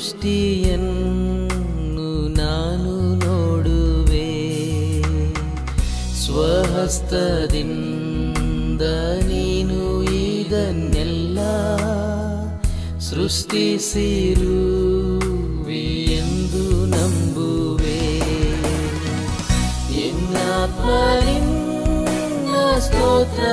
ಸೃಷ್ಟಿಯನ್ನು ನಾನು ನೋಡುವೆ ಸ್ವಹಸ್ತದಿಂದ ನೀನು ಇದನ್ನೆಲ್ಲ ಸೃಷ್ಟಿಸಿರು ಎಂದು ನಂಬುವೆ ಎನ್ನಾತ್ಮನಿನ್ನ ಸ್ತೋತ್ರ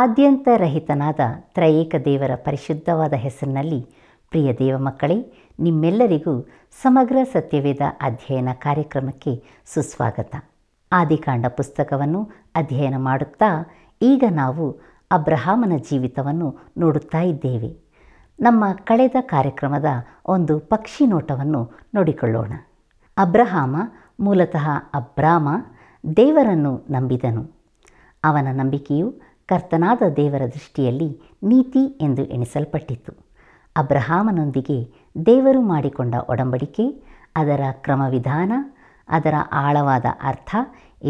ಆದ್ಯಂತ ರಹಿತನಾದ ತ್ರಯೇಕ ದೇವರ ಪರಿಶುದ್ಧವಾದ ಹೆಸರಿನಲ್ಲಿ ಪ್ರಿಯ ದೇವ ಮಕ್ಕಳೇ ನಿಮ್ಮೆಲ್ಲರಿಗೂ ಸಮಗ್ರ ಸತ್ಯವೇದ ಅಧ್ಯಯನ ಕಾರ್ಯಕ್ರಮಕ್ಕೆ ಸುಸ್ವಾಗತ ಆದಿಕಾಂಡ ಪುಸ್ತಕವನ್ನು ಅಧ್ಯಯನ ಮಾಡುತ್ತಾ ಈಗ ನಾವು ಅಬ್ರಹಾಮನ ಜೀವಿತವನ್ನು ನೋಡುತ್ತಾ ಇದ್ದೇವೆ ನಮ್ಮ ಕಳೆದ ಕಾರ್ಯಕ್ರಮದ ಒಂದು ಪಕ್ಷಿ ನೋಟವನ್ನು ನೋಡಿಕೊಳ್ಳೋಣ ಅಬ್ರಹಾಮ ಮೂಲತಃ ಅಬ್ರಾಮ ದೇವರನ್ನು ನಂಬಿದನು ಅವನ ನಂಬಿಕೆಯು ಕರ್ತನಾದ ದೇವರ ದೃಷ್ಟಿಯಲ್ಲಿ ನೀತಿ ಎಂದು ಎಣಿಸಲ್ಪಟ್ಟಿತು ಅಬ್ರಹಾಮನೊಂದಿಗೆ ದೇವರು ಮಾಡಿಕೊಂಡ ಒಡಂಬಡಿಕೆ ಅದರ ಕ್ರಮವಿಧಾನ ಅದರ ಆಳವಾದ ಅರ್ಥ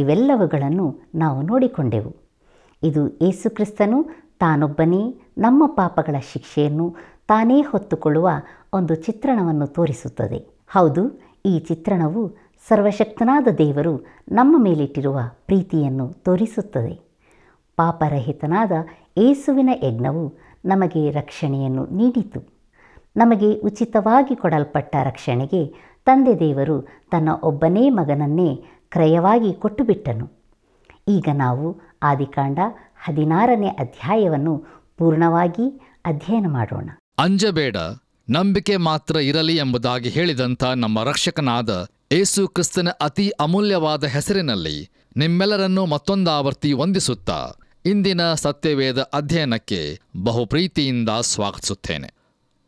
ಇವೆಲ್ಲವುಗಳನ್ನು ನಾವು ನೋಡಿಕೊಂಡೆವು ಇದು ಏಸುಕ್ರಿಸ್ತನು ತಾನೊಬ್ಬನೇ ನಮ್ಮ ಪಾಪಗಳ ಶಿಕ್ಷೆಯನ್ನು ತಾನೇ ಹೊತ್ತುಕೊಳ್ಳುವ ಒಂದು ಚಿತ್ರಣವನ್ನು ತೋರಿಸುತ್ತದೆ ಹೌದು ಈ ಚಿತ್ರಣವು ಸರ್ವಶಕ್ತನಾದ ದೇವರು ನಮ್ಮ ಮೇಲಿಟ್ಟಿರುವ ಪ್ರೀತಿಯನ್ನು ತೋರಿಸುತ್ತದೆ ಪಾಪರಹಿತನಾದ ಏಸುವಿನ ಯಜ್ಞವು ನಮಗೆ ರಕ್ಷಣೆಯನ್ನು ನೀಡಿತು ನಮಗೆ ಉಚಿತವಾಗಿ ಕೊಡಲ್ಪಟ್ಟ ರಕ್ಷಣೆಗೆ ತಂದೆ ದೇವರು ತನ್ನ ಒಬ್ಬನೇ ಮಗನನ್ನೇ ಕ್ರಯವಾಗಿ ಕೊಟ್ಟುಬಿಟ್ಟನು ಈಗ ನಾವು ಆದಿಕಾಂಡ ಹದಿನಾರನೇ ಅಧ್ಯಾಯವನ್ನು ಪೂರ್ಣವಾಗಿ ಅಧ್ಯಯನ ಮಾಡೋಣ ಅಂಜಬೇಡ ನಂಬಿಕೆ ಮಾತ್ರ ಇರಲಿ ಎಂಬುದಾಗಿ ಹೇಳಿದಂಥ ನಮ್ಮ ರಕ್ಷಕನಾದ ಏಸು ಕ್ರಿಸ್ತನ ಅತಿ ಅಮೂಲ್ಯವಾದ ಹೆಸರಿನಲ್ಲಿ ನಿಮ್ಮೆಲ್ಲರನ್ನೂ ಮತ್ತೊಂದಾವರ್ತಿ ವಂದಿಸುತ್ತಾ ಇಂದಿನ ಸತ್ಯವೇದ ಅಧ್ಯಯನಕ್ಕೆ ಬಹು ಪ್ರೀತಿಯಿಂದ ಸ್ವಾಗತಿಸುತ್ತೇನೆ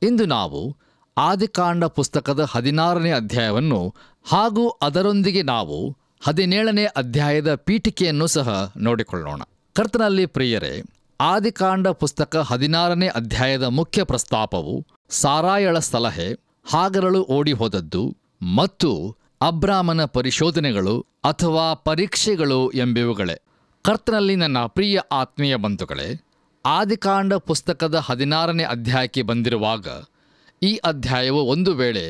ಇಂದು ನಾವು ಆದಿಕಾಂಡ ಪುಸ್ತಕದ ಹದಿನಾರನೇ ಅಧ್ಯಾಯವನ್ನು ಹಾಗೂ ಅದರೊಂದಿಗೆ ನಾವು ಹದಿನೇಳನೇ ಅಧ್ಯಾಯದ ಪೀಠಿಕೆಯನ್ನು ಸಹ ನೋಡಿಕೊಳ್ಳೋಣ ಕರ್ತನಲ್ಲಿ ಪ್ರಿಯರೇ ಆದಿಕಾಂಡ ಪುಸ್ತಕ ಹದಿನಾರನೇ ಅಧ್ಯಾಯದ ಮುಖ್ಯ ಪ್ರಸ್ತಾಪವು ಸಾರಾಯಳ ಸಲಹೆ ಹಾಗರಳು ಓಡಿಹೋದದ್ದು ಮತ್ತು ಅಬ್ರಾಮನ ಪರಿಶೋಧನೆಗಳು ಅಥವಾ ಪರೀಕ್ಷೆಗಳು ಎಂಬಿವುಗಳೇ ಕರ್ತನಲ್ಲಿ ನನ್ನ ಪ್ರಿಯ ಆತ್ಮೀಯ ಬಂಧುಗಳೇ ಆದಿಕಾಂಡ ಪುಸ್ತಕದ ಹದಿನಾರನೇ ಅಧ್ಯಾಯಕ್ಕೆ ಬಂದಿರುವಾಗ ಈ ಅಧ್ಯಾಯವು ಒಂದು ವೇಳೆ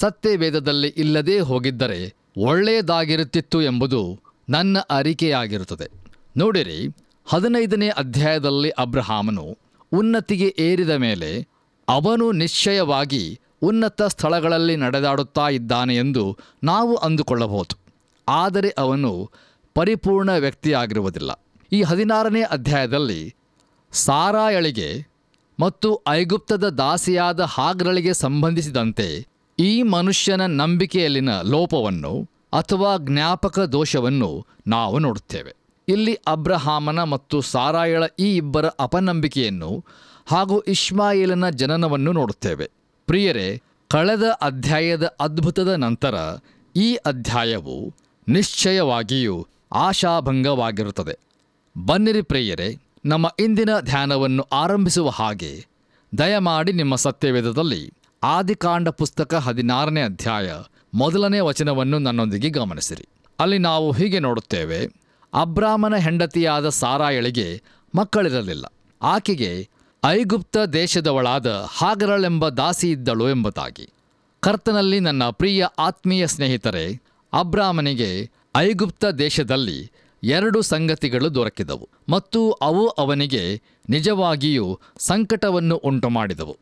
ಸತ್ಯವೇದದಲ್ಲಿ ಇಲ್ಲದೇ ಹೋಗಿದ್ದರೆ ಒಳ್ಳೆಯದಾಗಿರುತ್ತಿತ್ತು ಎಂಬುದು ನನ್ನ ಅರಿಕೆಯಾಗಿರುತ್ತದೆ ನೋಡಿರಿ ಹದಿನೈದನೇ ಅಧ್ಯಾಯದಲ್ಲಿ ಅಬ್ರಹಾಮನು ಉನ್ನತಿಗೆ ಏರಿದ ಮೇಲೆ ಅವನು ನಿಶ್ಚಯವಾಗಿ ಉನ್ನತ ಸ್ಥಳಗಳಲ್ಲಿ ನಡೆದಾಡುತ್ತಾ ಇದ್ದಾನೆ ಎಂದು ನಾವು ಅಂದುಕೊಳ್ಳಬಹುದು ಆದರೆ ಅವನು ಪರಿಪೂರ್ಣ ವ್ಯಕ್ತಿಯಾಗಿರುವುದಿಲ್ಲ ಈ ಹದಿನಾರನೇ ಅಧ್ಯಾಯದಲ್ಲಿ ಸಾರಾಯಳಿಗೆ ಮತ್ತು ಐಗುಪ್ತದ ದಾಸಿಯಾದ ಹಾಗ್ರಳಿಗೆ ಸಂಬಂಧಿಸಿದಂತೆ ಈ ಮನುಷ್ಯನ ನಂಬಿಕೆಯಲ್ಲಿನ ಲೋಪವನ್ನು ಅಥವಾ ಜ್ಞಾಪಕ ದೋಷವನ್ನು ನಾವು ನೋಡುತ್ತೇವೆ ಇಲ್ಲಿ ಅಬ್ರಹಾಮನ ಮತ್ತು ಸಾರಾಯಳ ಈ ಇಬ್ಬರ ಅಪನಂಬಿಕೆಯನ್ನು ಹಾಗೂ ಇಶ್ಮಾಯಿಲನ ಜನನವನ್ನು ನೋಡುತ್ತೇವೆ ಪ್ರಿಯರೇ ಕಳೆದ ಅಧ್ಯಾಯದ ಅದ್ಭುತದ ನಂತರ ಈ ಅಧ್ಯಾಯವು ನಿಶ್ಚಯವಾಗಿಯೂ ಆಶಾಭಂಗವಾಗಿರುತ್ತದೆ ಬನ್ನಿರಿ ಪ್ರಿಯರೇ ನಮ್ಮ ಇಂದಿನ ಧ್ಯಾನವನ್ನು ಆರಂಭಿಸುವ ಹಾಗೆ ದಯಮಾಡಿ ನಿಮ್ಮ ಸತ್ಯವೇದದಲ್ಲಿ ಆದಿಕಾಂಡ ಪುಸ್ತಕ ಹದಿನಾರನೇ ಅಧ್ಯಾಯ ಮೊದಲನೇ ವಚನವನ್ನು ನನ್ನೊಂದಿಗೆ ಗಮನಿಸಿರಿ ಅಲ್ಲಿ ನಾವು ಹೀಗೆ ನೋಡುತ್ತೇವೆ ಅಬ್ರಾಹ್ಮನ ಹೆಂಡತಿಯಾದ ಸಾರಾಯಳಿಗೆ ಮಕ್ಕಳಿರಲಿಲ್ಲ ಆಕೆಗೆ ಐಗುಪ್ತ ದೇಶದವಳಾದ ಹಾಗರಳೆಂಬ ದಾಸಿ ಇದ್ದಳು ಎಂಬುದಾಗಿ ಕರ್ತನಲ್ಲಿ ನನ್ನ ಪ್ರಿಯ ಆತ್ಮೀಯ ಸ್ನೇಹಿತರೆ ಅಬ್ರಾಹ್ಮನಿಗೆ ಐಗುಪ್ತ ದೇಶದಲ್ಲಿ ಎರಡು ಸಂಗತಿಗಳು ದೊರಕಿದವು ಮತ್ತು ಅವು ಅವನಿಗೆ ನಿಜವಾಗಿಯೂ ಸಂಕಟವನ್ನು ಉಂಟುಮಾಡಿದವು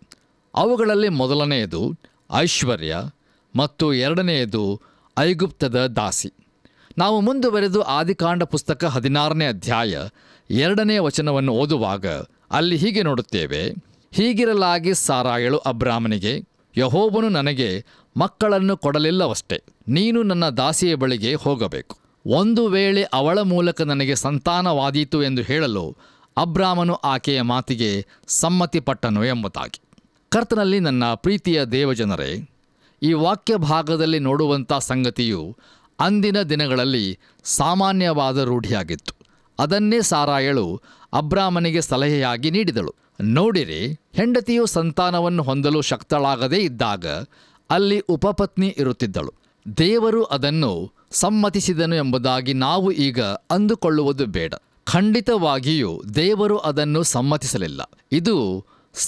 ಅವುಗಳಲ್ಲಿ ಮೊದಲನೆಯದು ಐಶ್ವರ್ಯ ಮತ್ತು ಎರಡನೆಯದು ಐಗುಪ್ತದ ದಾಸಿ ನಾವು ಮುಂದುವರೆದು ಆದಿಕಾಂಡ ಪುಸ್ತಕ ಹದಿನಾರನೇ ಅಧ್ಯಾಯ ಎರಡನೇ ವಚನವನ್ನು ಓದುವಾಗ ಅಲ್ಲಿ ಹೀಗೆ ನೋಡುತ್ತೇವೆ ಹೀಗಿರಲಾಗಿ ಸಾರಾಯಳು ಅಬ್ರಾಹ್ಮನಿಗೆ ಯಹೋಬನು ನನಗೆ ಮಕ್ಕಳನ್ನು ಕೊಡಲಿಲ್ಲವಷ್ಟೇ ನೀನು ನನ್ನ ದಾಸಿಯ ಬಳಿಗೆ ಹೋಗಬೇಕು ಒಂದು ವೇಳೆ ಅವಳ ಮೂಲಕ ನನಗೆ ಸಂತಾನವಾದೀತು ಎಂದು ಹೇಳಲು ಅಬ್ರಾಮನು ಆಕೆಯ ಮಾತಿಗೆ ಸಮ್ಮತಿಪಟ್ಟನು ಎಂಬುದಾಗಿ ಕರ್ತನಲ್ಲಿ ನನ್ನ ಪ್ರೀತಿಯ ದೇವಜನರೇ ಈ ವಾಕ್ಯ ಭಾಗದಲ್ಲಿ ನೋಡುವಂಥ ಸಂಗತಿಯು ಅಂದಿನ ದಿನಗಳಲ್ಲಿ ಸಾಮಾನ್ಯವಾದ ರೂಢಿಯಾಗಿತ್ತು ಅದನ್ನೇ ಸಾರಾಯಳು ಅಬ್ರಾಮನಿಗೆ ಸಲಹೆಯಾಗಿ ನೀಡಿದಳು ನೋಡಿರಿ ಹೆಂಡತಿಯು ಸಂತಾನವನ್ನು ಹೊಂದಲು ಶಕ್ತಳಾಗದೇ ಇದ್ದಾಗ ಅಲ್ಲಿ ಉಪಪತ್ನಿ ಇರುತ್ತಿದ್ದಳು ದೇವರು ಅದನ್ನು ಸಮ್ಮತಿಸಿದನು ಎಂಬುದಾಗಿ ನಾವು ಈಗ ಅಂದುಕೊಳ್ಳುವುದು ಬೇಡ ಖಂಡಿತವಾಗಿಯೂ ದೇವರು ಅದನ್ನು ಸಮ್ಮತಿಸಲಿಲ್ಲ ಇದು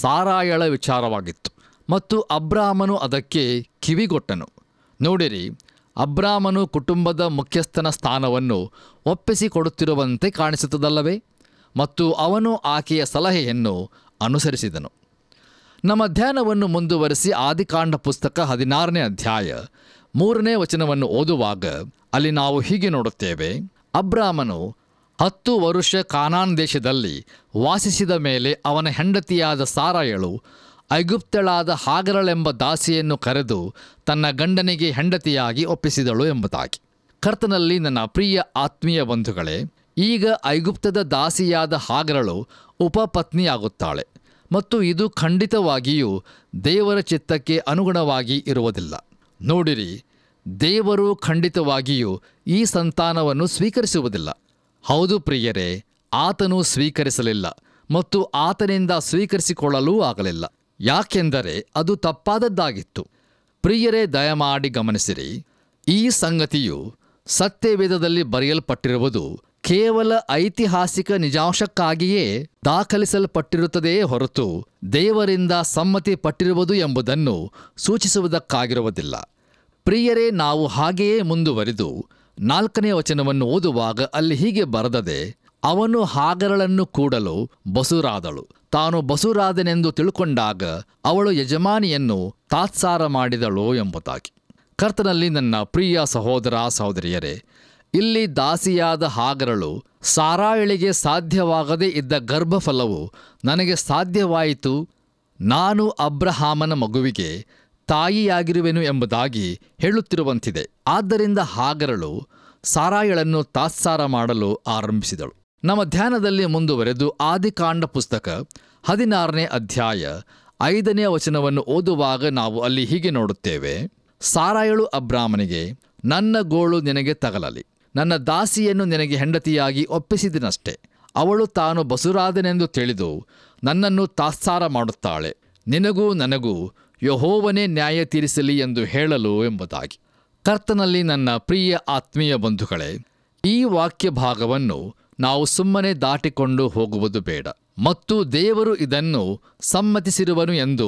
ಸಾರಾಯಳ ವಿಚಾರವಾಗಿತ್ತು ಮತ್ತು ಅಬ್ರಾಹ್ಮನು ಅದಕ್ಕೆ ಕಿವಿಗೊಟ್ಟನು ನೋಡಿರಿ ಅಬ್ರಾಹ್ಮನು ಕುಟುಂಬದ ಮುಖ್ಯಸ್ಥನ ಸ್ಥಾನವನ್ನು ಒಪ್ಪಿಸಿಕೊಡುತ್ತಿರುವಂತೆ ಕಾಣಿಸುತ್ತದಲ್ಲವೇ ಮತ್ತು ಅವನು ಆಕೆಯ ಸಲಹೆಯನ್ನು ಅನುಸರಿಸಿದನು ನಮ್ಮ ಧ್ಯಾನವನ್ನು ಮುಂದುವರಿಸಿ ಆದಿಕಾಂಡ ಪುಸ್ತಕ ಹದಿನಾರನೇ ಅಧ್ಯಾಯ ಮೂರನೇ ವಚನವನ್ನು ಓದುವಾಗ ಅಲ್ಲಿ ನಾವು ಹೀಗೆ ನೋಡುತ್ತೇವೆ ಅಬ್ರಾಮನು ಹತ್ತು ವರುಷ ಕಾನಾನ್ ದೇಶದಲ್ಲಿ ವಾಸಿಸಿದ ಮೇಲೆ ಅವನ ಹೆಂಡತಿಯಾದ ಸಾರಾಯಳು ಐಗುಪ್ತಳಾದ ಹಾಗರಳೆಂಬ ದಾಸಿಯನ್ನು ಕರೆದು ತನ್ನ ಗಂಡನಿಗೆ ಹೆಂಡತಿಯಾಗಿ ಒಪ್ಪಿಸಿದಳು ಎಂಬುದಾಗಿ ಕರ್ತನಲ್ಲಿ ನನ್ನ ಪ್ರಿಯ ಆತ್ಮೀಯ ಬಂಧುಗಳೇ ಈಗ ಐಗುಪ್ತದ ದಾಸಿಯಾದ ಹಾಗರಳು ಉಪಪತ್ನಿಯಾಗುತ್ತಾಳೆ ಮತ್ತು ಇದು ಖಂಡಿತವಾಗಿಯೂ ದೇವರ ಚಿತ್ತಕ್ಕೆ ಅನುಗುಣವಾಗಿ ಇರುವುದಿಲ್ಲ ನೋಡಿರಿ ದೇವರು ಖಂಡಿತವಾಗಿಯೂ ಈ ಸಂತಾನವನ್ನು ಸ್ವೀಕರಿಸುವುದಿಲ್ಲ ಹೌದು ಪ್ರಿಯರೇ ಆತನು ಸ್ವೀಕರಿಸಲಿಲ್ಲ ಮತ್ತು ಆತನಿಂದ ಸ್ವೀಕರಿಸಿಕೊಳ್ಳಲೂ ಆಗಲಿಲ್ಲ ಯಾಕೆಂದರೆ ಅದು ತಪ್ಪಾದದ್ದಾಗಿತ್ತು ಪ್ರಿಯರೇ ದಯಮಾಡಿ ಗಮನಿಸಿರಿ ಈ ಸಂಗತಿಯು ಸತ್ಯವೇದದಲ್ಲಿ ಬರೆಯಲ್ಪಟ್ಟಿರುವುದು ಕೇವಲ ಐತಿಹಾಸಿಕ ನಿಜಾಂಶಕ್ಕಾಗಿಯೇ ದಾಖಲಿಸಲ್ಪಟ್ಟಿರುತ್ತದೆಯೇ ಹೊರತು ದೇವರಿಂದ ಸಮ್ಮತಿ ಪಟ್ಟಿರುವುದು ಎಂಬುದನ್ನು ಸೂಚಿಸುವುದಕ್ಕಾಗಿರುವುದಿಲ್ಲ ಪ್ರಿಯರೇ ನಾವು ಹಾಗೆಯೇ ಮುಂದುವರಿದು ನಾಲ್ಕನೇ ವಚನವನ್ನು ಓದುವಾಗ ಅಲ್ಲಿ ಹೀಗೆ ಬರೆದದೆ ಅವನು ಹಾಗರಳನ್ನು ಕೂಡಲು ಬಸುರಾದಳು ತಾನು ಬಸುರಾದನೆಂದು ತಿಳ್ಕೊಂಡಾಗ ಅವಳು ಯಜಮಾನಿಯನ್ನು ತಾತ್ಸಾರ ಮಾಡಿದಳು ಎಂಬುದಾಗಿ ಕರ್ತನಲ್ಲಿ ನನ್ನ ಪ್ರಿಯ ಸಹೋದರ ಸಹೋದರಿಯರೇ ಇಲ್ಲಿ ದಾಸಿಯಾದ ಹಾಗರಳು ಸಾರಾಯಳಿಗೆ ಸಾಧ್ಯವಾಗದೇ ಇದ್ದ ಗರ್ಭಫಲವು ನನಗೆ ಸಾಧ್ಯವಾಯಿತು ನಾನು ಅಬ್ರಹಾಮನ ಮಗುವಿಗೆ ತಾಯಿಯಾಗಿರುವೆನು ಎಂಬುದಾಗಿ ಹೇಳುತ್ತಿರುವಂತಿದೆ ಆದ್ದರಿಂದ ಹಾಗರಳು ಸಾರಾಯಳನ್ನು ತಾತ್ಸಾರ ಮಾಡಲು ಆರಂಭಿಸಿದಳು ನಮ್ಮ ಧ್ಯಾನದಲ್ಲಿ ಮುಂದುವರೆದು ಆದಿಕಾಂಡ ಪುಸ್ತಕ ಹದಿನಾರನೇ ಅಧ್ಯಾಯ ಐದನೇ ವಚನವನ್ನು ಓದುವಾಗ ನಾವು ಅಲ್ಲಿ ಹೀಗೆ ನೋಡುತ್ತೇವೆ ಸಾರಾಯಳು ಅಬ್ರಾಹ್ಮನಿಗೆ ನನ್ನ ಗೋಳು ನಿನಗೆ ತಗಲಲಿ ನನ್ನ ದಾಸಿಯನ್ನು ನಿನಗೆ ಹೆಂಡತಿಯಾಗಿ ಒಪ್ಪಿಸಿದನಷ್ಟೆ ಅವಳು ತಾನು ಬಸುರಾದನೆಂದು ತಿಳಿದು ನನ್ನನ್ನು ತಾತ್ಸಾರ ಮಾಡುತ್ತಾಳೆ ನಿನಗೂ ನನಗೂ ಯಹೋವನೇ ನ್ಯಾಯ ತೀರಿಸಲಿ ಎಂದು ಹೇಳಲು ಎಂಬುದಾಗಿ ಕರ್ತನಲ್ಲಿ ನನ್ನ ಪ್ರಿಯ ಆತ್ಮೀಯ ಬಂಧುಗಳೇ ಈ ವಾಕ್ಯ ಭಾಗವನ್ನು ನಾವು ಸುಮ್ಮನೆ ದಾಟಿಕೊಂಡು ಹೋಗುವುದು ಬೇಡ ಮತ್ತು ದೇವರು ಇದನ್ನು ಸಮ್ಮತಿಸಿರುವನು ಎಂದು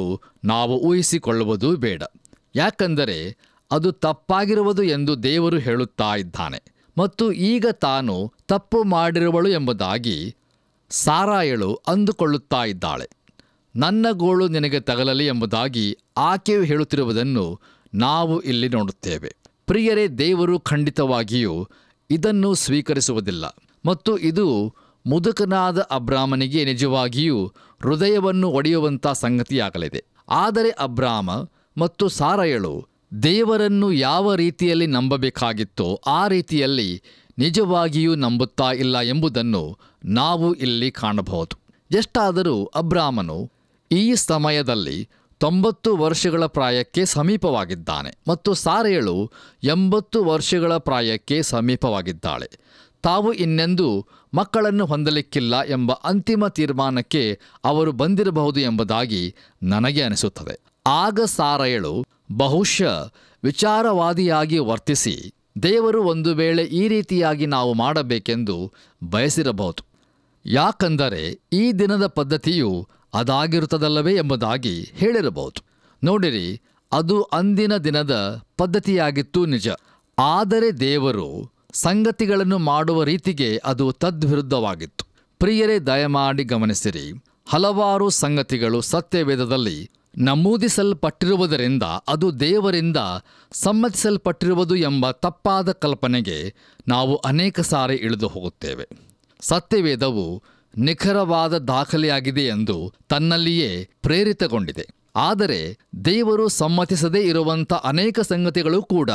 ನಾವು ಊಹಿಸಿಕೊಳ್ಳುವುದೂ ಬೇಡ ಯಾಕಂದರೆ ಅದು ತಪ್ಪಾಗಿರುವುದು ಎಂದು ದೇವರು ಹೇಳುತ್ತಾ ಇದ್ದಾನೆ ಮತ್ತು ಈಗ ತಾನು ತಪ್ಪು ಮಾಡಿರುವಳು ಎಂಬುದಾಗಿ ಸಾರಾಯಳು ಅಂದುಕೊಳ್ಳುತ್ತಾ ಇದ್ದಾಳೆ ನನ್ನ ಗೋಳು ನಿನಗೆ ತಗಲಲಿ ಎಂಬುದಾಗಿ ಆಕೆಯು ಹೇಳುತ್ತಿರುವುದನ್ನು ನಾವು ಇಲ್ಲಿ ನೋಡುತ್ತೇವೆ ಪ್ರಿಯರೇ ದೇವರು ಖಂಡಿತವಾಗಿಯೂ ಇದನ್ನು ಸ್ವೀಕರಿಸುವುದಿಲ್ಲ ಮತ್ತು ಇದು ಮುದುಕನಾದ ಅಬ್ರಾಹ್ಮನಿಗೆ ನಿಜವಾಗಿಯೂ ಹೃದಯವನ್ನು ಒಡೆಯುವಂಥ ಸಂಗತಿಯಾಗಲಿದೆ ಆದರೆ ಅಬ್ರಾಹ್ಮ ಮತ್ತು ಸಾರಯಳು ದೇವರನ್ನು ಯಾವ ರೀತಿಯಲ್ಲಿ ನಂಬಬೇಕಾಗಿತ್ತೋ ಆ ರೀತಿಯಲ್ಲಿ ನಿಜವಾಗಿಯೂ ನಂಬುತ್ತಾ ಇಲ್ಲ ಎಂಬುದನ್ನು ನಾವು ಇಲ್ಲಿ ಕಾಣಬಹುದು ಎಷ್ಟಾದರೂ ಅಬ್ರಾಮನು ಈ ಸಮಯದಲ್ಲಿ ತೊಂಬತ್ತು ವರ್ಷಗಳ ಪ್ರಾಯಕ್ಕೆ ಸಮೀಪವಾಗಿದ್ದಾನೆ ಮತ್ತು ಸಾರೆಯಳು ಎಂಬತ್ತು ವರ್ಷಗಳ ಪ್ರಾಯಕ್ಕೆ ಸಮೀಪವಾಗಿದ್ದಾಳೆ ತಾವು ಇನ್ನೆಂದು ಮಕ್ಕಳನ್ನು ಹೊಂದಲಿಕ್ಕಿಲ್ಲ ಎಂಬ ಅಂತಿಮ ತೀರ್ಮಾನಕ್ಕೆ ಅವರು ಬಂದಿರಬಹುದು ಎಂಬುದಾಗಿ ನನಗೆ ಅನಿಸುತ್ತದೆ ಆಗ ಸಾರಯಳು ಬಹುಶಃ ವಿಚಾರವಾದಿಯಾಗಿ ವರ್ತಿಸಿ ದೇವರು ಒಂದು ವೇಳೆ ಈ ರೀತಿಯಾಗಿ ನಾವು ಮಾಡಬೇಕೆಂದು ಬಯಸಿರಬಹುದು ಯಾಕಂದರೆ ಈ ದಿನದ ಪದ್ಧತಿಯು ಅದಾಗಿರುತ್ತದಲ್ಲವೇ ಎಂಬುದಾಗಿ ಹೇಳಿರಬಹುದು ನೋಡಿರಿ ಅದು ಅಂದಿನ ದಿನದ ಪದ್ಧತಿಯಾಗಿತ್ತು ನಿಜ ಆದರೆ ದೇವರು ಸಂಗತಿಗಳನ್ನು ಮಾಡುವ ರೀತಿಗೆ ಅದು ತದ್ವಿರುದ್ಧವಾಗಿತ್ತು ಪ್ರಿಯರೇ ದಯಮಾಡಿ ಗಮನಿಸಿರಿ ಹಲವಾರು ಸಂಗತಿಗಳು ಸತ್ಯವೇದದಲ್ಲಿ ನಮೂದಿಸಲ್ಪಟ್ಟಿರುವುದರಿಂದ ಅದು ದೇವರಿಂದ ಸಮ್ಮತಿಸಲ್ಪಟ್ಟಿರುವುದು ಎಂಬ ತಪ್ಪಾದ ಕಲ್ಪನೆಗೆ ನಾವು ಅನೇಕ ಸಾರಿ ಇಳಿದು ಹೋಗುತ್ತೇವೆ ಸತ್ಯವೇದವು ನಿಖರವಾದ ದಾಖಲೆಯಾಗಿದೆ ಎಂದು ತನ್ನಲ್ಲಿಯೇ ಪ್ರೇರಿತಗೊಂಡಿದೆ ಆದರೆ ದೇವರು ಸಮ್ಮತಿಸದೇ ಇರುವಂಥ ಅನೇಕ ಸಂಗತಿಗಳು ಕೂಡ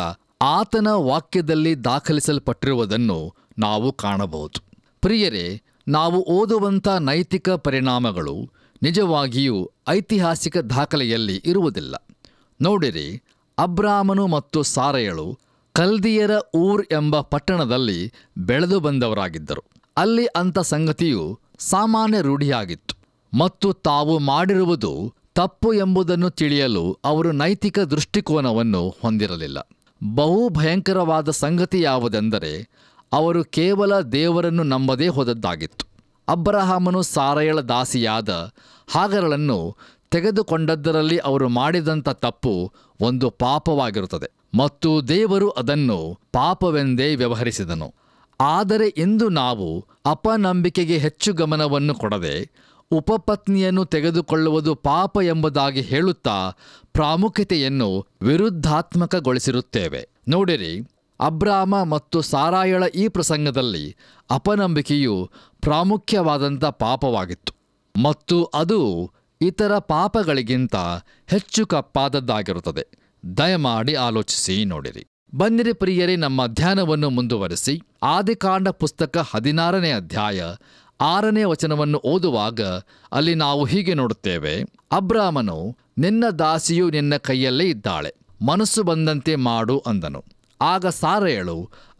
ಆತನ ವಾಕ್ಯದಲ್ಲಿ ದಾಖಲಿಸಲ್ಪಟ್ಟಿರುವುದನ್ನು ನಾವು ಕಾಣಬಹುದು ಪ್ರಿಯರೇ ನಾವು ಓದುವಂಥ ನೈತಿಕ ಪರಿಣಾಮಗಳು ನಿಜವಾಗಿಯೂ ಐತಿಹಾಸಿಕ ದಾಖಲೆಯಲ್ಲಿ ಇರುವುದಿಲ್ಲ ನೋಡಿರಿ ಅಬ್ರಾಮನು ಮತ್ತು ಸಾರೆಯಳು ಕಲ್ದಿಯರ ಊರ್ ಎಂಬ ಪಟ್ಟಣದಲ್ಲಿ ಬೆಳೆದು ಬಂದವರಾಗಿದ್ದರು ಅಲ್ಲಿ ಅಂಥ ಸಂಗತಿಯು ಸಾಮಾನ್ಯ ರೂಢಿಯಾಗಿತ್ತು ಮತ್ತು ತಾವು ಮಾಡಿರುವುದು ತಪ್ಪು ಎಂಬುದನ್ನು ತಿಳಿಯಲು ಅವರು ನೈತಿಕ ದೃಷ್ಟಿಕೋನವನ್ನು ಹೊಂದಿರಲಿಲ್ಲ ಬಹು ಭಯಂಕರವಾದ ಸಂಗತಿ ಯಾವುದೆಂದರೆ ಅವರು ಕೇವಲ ದೇವರನ್ನು ನಂಬದೇ ಹೋದದ್ದಾಗಿತ್ತು ಅಬ್ರಹಾಮನು ಸಾರಯಳ ದಾಸಿಯಾದ ಹಾಗರಳನ್ನು ತೆಗೆದುಕೊಂಡದ್ದರಲ್ಲಿ ಅವರು ಮಾಡಿದಂಥ ತಪ್ಪು ಒಂದು ಪಾಪವಾಗಿರುತ್ತದೆ ಮತ್ತು ದೇವರು ಅದನ್ನು ಪಾಪವೆಂದೇ ವ್ಯವಹರಿಸಿದನು ಆದರೆ ಇಂದು ನಾವು ಅಪನಂಬಿಕೆಗೆ ಹೆಚ್ಚು ಗಮನವನ್ನು ಕೊಡದೆ ಉಪಪತ್ನಿಯನ್ನು ತೆಗೆದುಕೊಳ್ಳುವುದು ಪಾಪ ಎಂಬುದಾಗಿ ಹೇಳುತ್ತಾ ಪ್ರಾಮುಖ್ಯತೆಯನ್ನು ವಿರುದ್ಧಾತ್ಮಕಗೊಳಿಸಿರುತ್ತೇವೆ ನೋಡಿರಿ ಅಬ್ರಾಮ ಮತ್ತು ಸಾರಾಯಳ ಈ ಪ್ರಸಂಗದಲ್ಲಿ ಅಪನಂಬಿಕೆಯು ಪ್ರಾಮುಖ್ಯವಾದಂಥ ಪಾಪವಾಗಿತ್ತು ಮತ್ತು ಅದು ಇತರ ಪಾಪಗಳಿಗಿಂತ ಹೆಚ್ಚು ಕಪ್ಪಾದದ್ದಾಗಿರುತ್ತದೆ ದಯಮಾಡಿ ಆಲೋಚಿಸಿ ನೋಡಿರಿ ಬನ್ನಿರಿ ಪ್ರಿಯರಿ ನಮ್ಮ ಧ್ಯಾನವನ್ನು ಮುಂದುವರೆಸಿ ಆದಿಕಾಂಡ ಪುಸ್ತಕ ಹದಿನಾರನೇ ಅಧ್ಯಾಯ ಆರನೇ ವಚನವನ್ನು ಓದುವಾಗ ಅಲ್ಲಿ ನಾವು ಹೀಗೆ ನೋಡುತ್ತೇವೆ ಅಬ್ರಾಮನು ನಿನ್ನ ದಾಸಿಯು ನಿನ್ನ ಕೈಯಲ್ಲೇ ಇದ್ದಾಳೆ ಮನಸ್ಸು ಬಂದಂತೆ ಮಾಡು ಅಂದನು ಆಗ ಸಾರೆಯಳು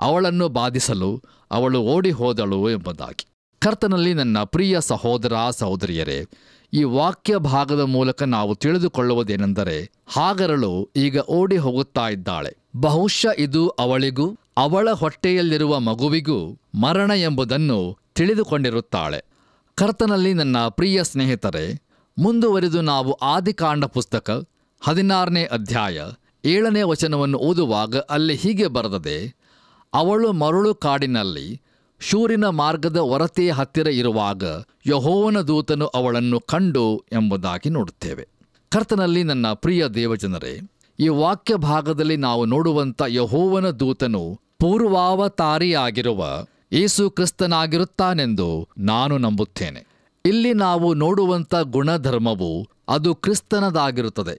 ಅವಳನ್ನು ಬಾಧಿಸಲು ಅವಳು ಓಡಿ ಹೋದಳು ಎಂಬುದಾಗಿ ಕರ್ತನಲ್ಲಿ ನನ್ನ ಪ್ರಿಯ ಸಹೋದರ ಸಹೋದರಿಯರೇ ಈ ವಾಕ್ಯ ಭಾಗದ ಮೂಲಕ ನಾವು ತಿಳಿದುಕೊಳ್ಳುವುದೇನೆಂದರೆ ಹಾಗರಳು ಈಗ ಓಡಿ ಹೋಗುತ್ತಾ ಇದ್ದಾಳೆ ಬಹುಶಃ ಇದು ಅವಳಿಗೂ ಅವಳ ಹೊಟ್ಟೆಯಲ್ಲಿರುವ ಮಗುವಿಗೂ ಮರಣ ಎಂಬುದನ್ನು ತಿಳಿದುಕೊಂಡಿರುತ್ತಾಳೆ ಕರ್ತನಲ್ಲಿ ನನ್ನ ಪ್ರಿಯ ಸ್ನೇಹಿತರೆ ಮುಂದುವರಿದು ನಾವು ಆದಿಕಾಂಡ ಪುಸ್ತಕ ಹದಿನಾರನೇ ಅಧ್ಯಾಯ ಏಳನೇ ವಚನವನ್ನು ಓದುವಾಗ ಅಲ್ಲಿ ಹೀಗೆ ಬರೆದದೆ ಅವಳು ಮರಳು ಕಾಡಿನಲ್ಲಿ ಶೂರಿನ ಮಾರ್ಗದ ಹೊರತೆಯ ಹತ್ತಿರ ಇರುವಾಗ ಯಹೋವನ ದೂತನು ಅವಳನ್ನು ಕಂಡು ಎಂಬುದಾಗಿ ನೋಡುತ್ತೇವೆ ಕರ್ತನಲ್ಲಿ ನನ್ನ ಪ್ರಿಯ ದೇವಜನರೇ ಈ ವಾಕ್ಯ ಭಾಗದಲ್ಲಿ ನಾವು ನೋಡುವಂಥ ಯಹೋವನ ದೂತನು ಪೂರ್ವಾವತಾರಿಯಾಗಿರುವ ಏಸು ಕ್ರಿಸ್ತನಾಗಿರುತ್ತಾನೆಂದು ನಾನು ನಂಬುತ್ತೇನೆ ಇಲ್ಲಿ ನಾವು ನೋಡುವಂಥ ಗುಣಧರ್ಮವು ಅದು ಕ್ರಿಸ್ತನದಾಗಿರುತ್ತದೆ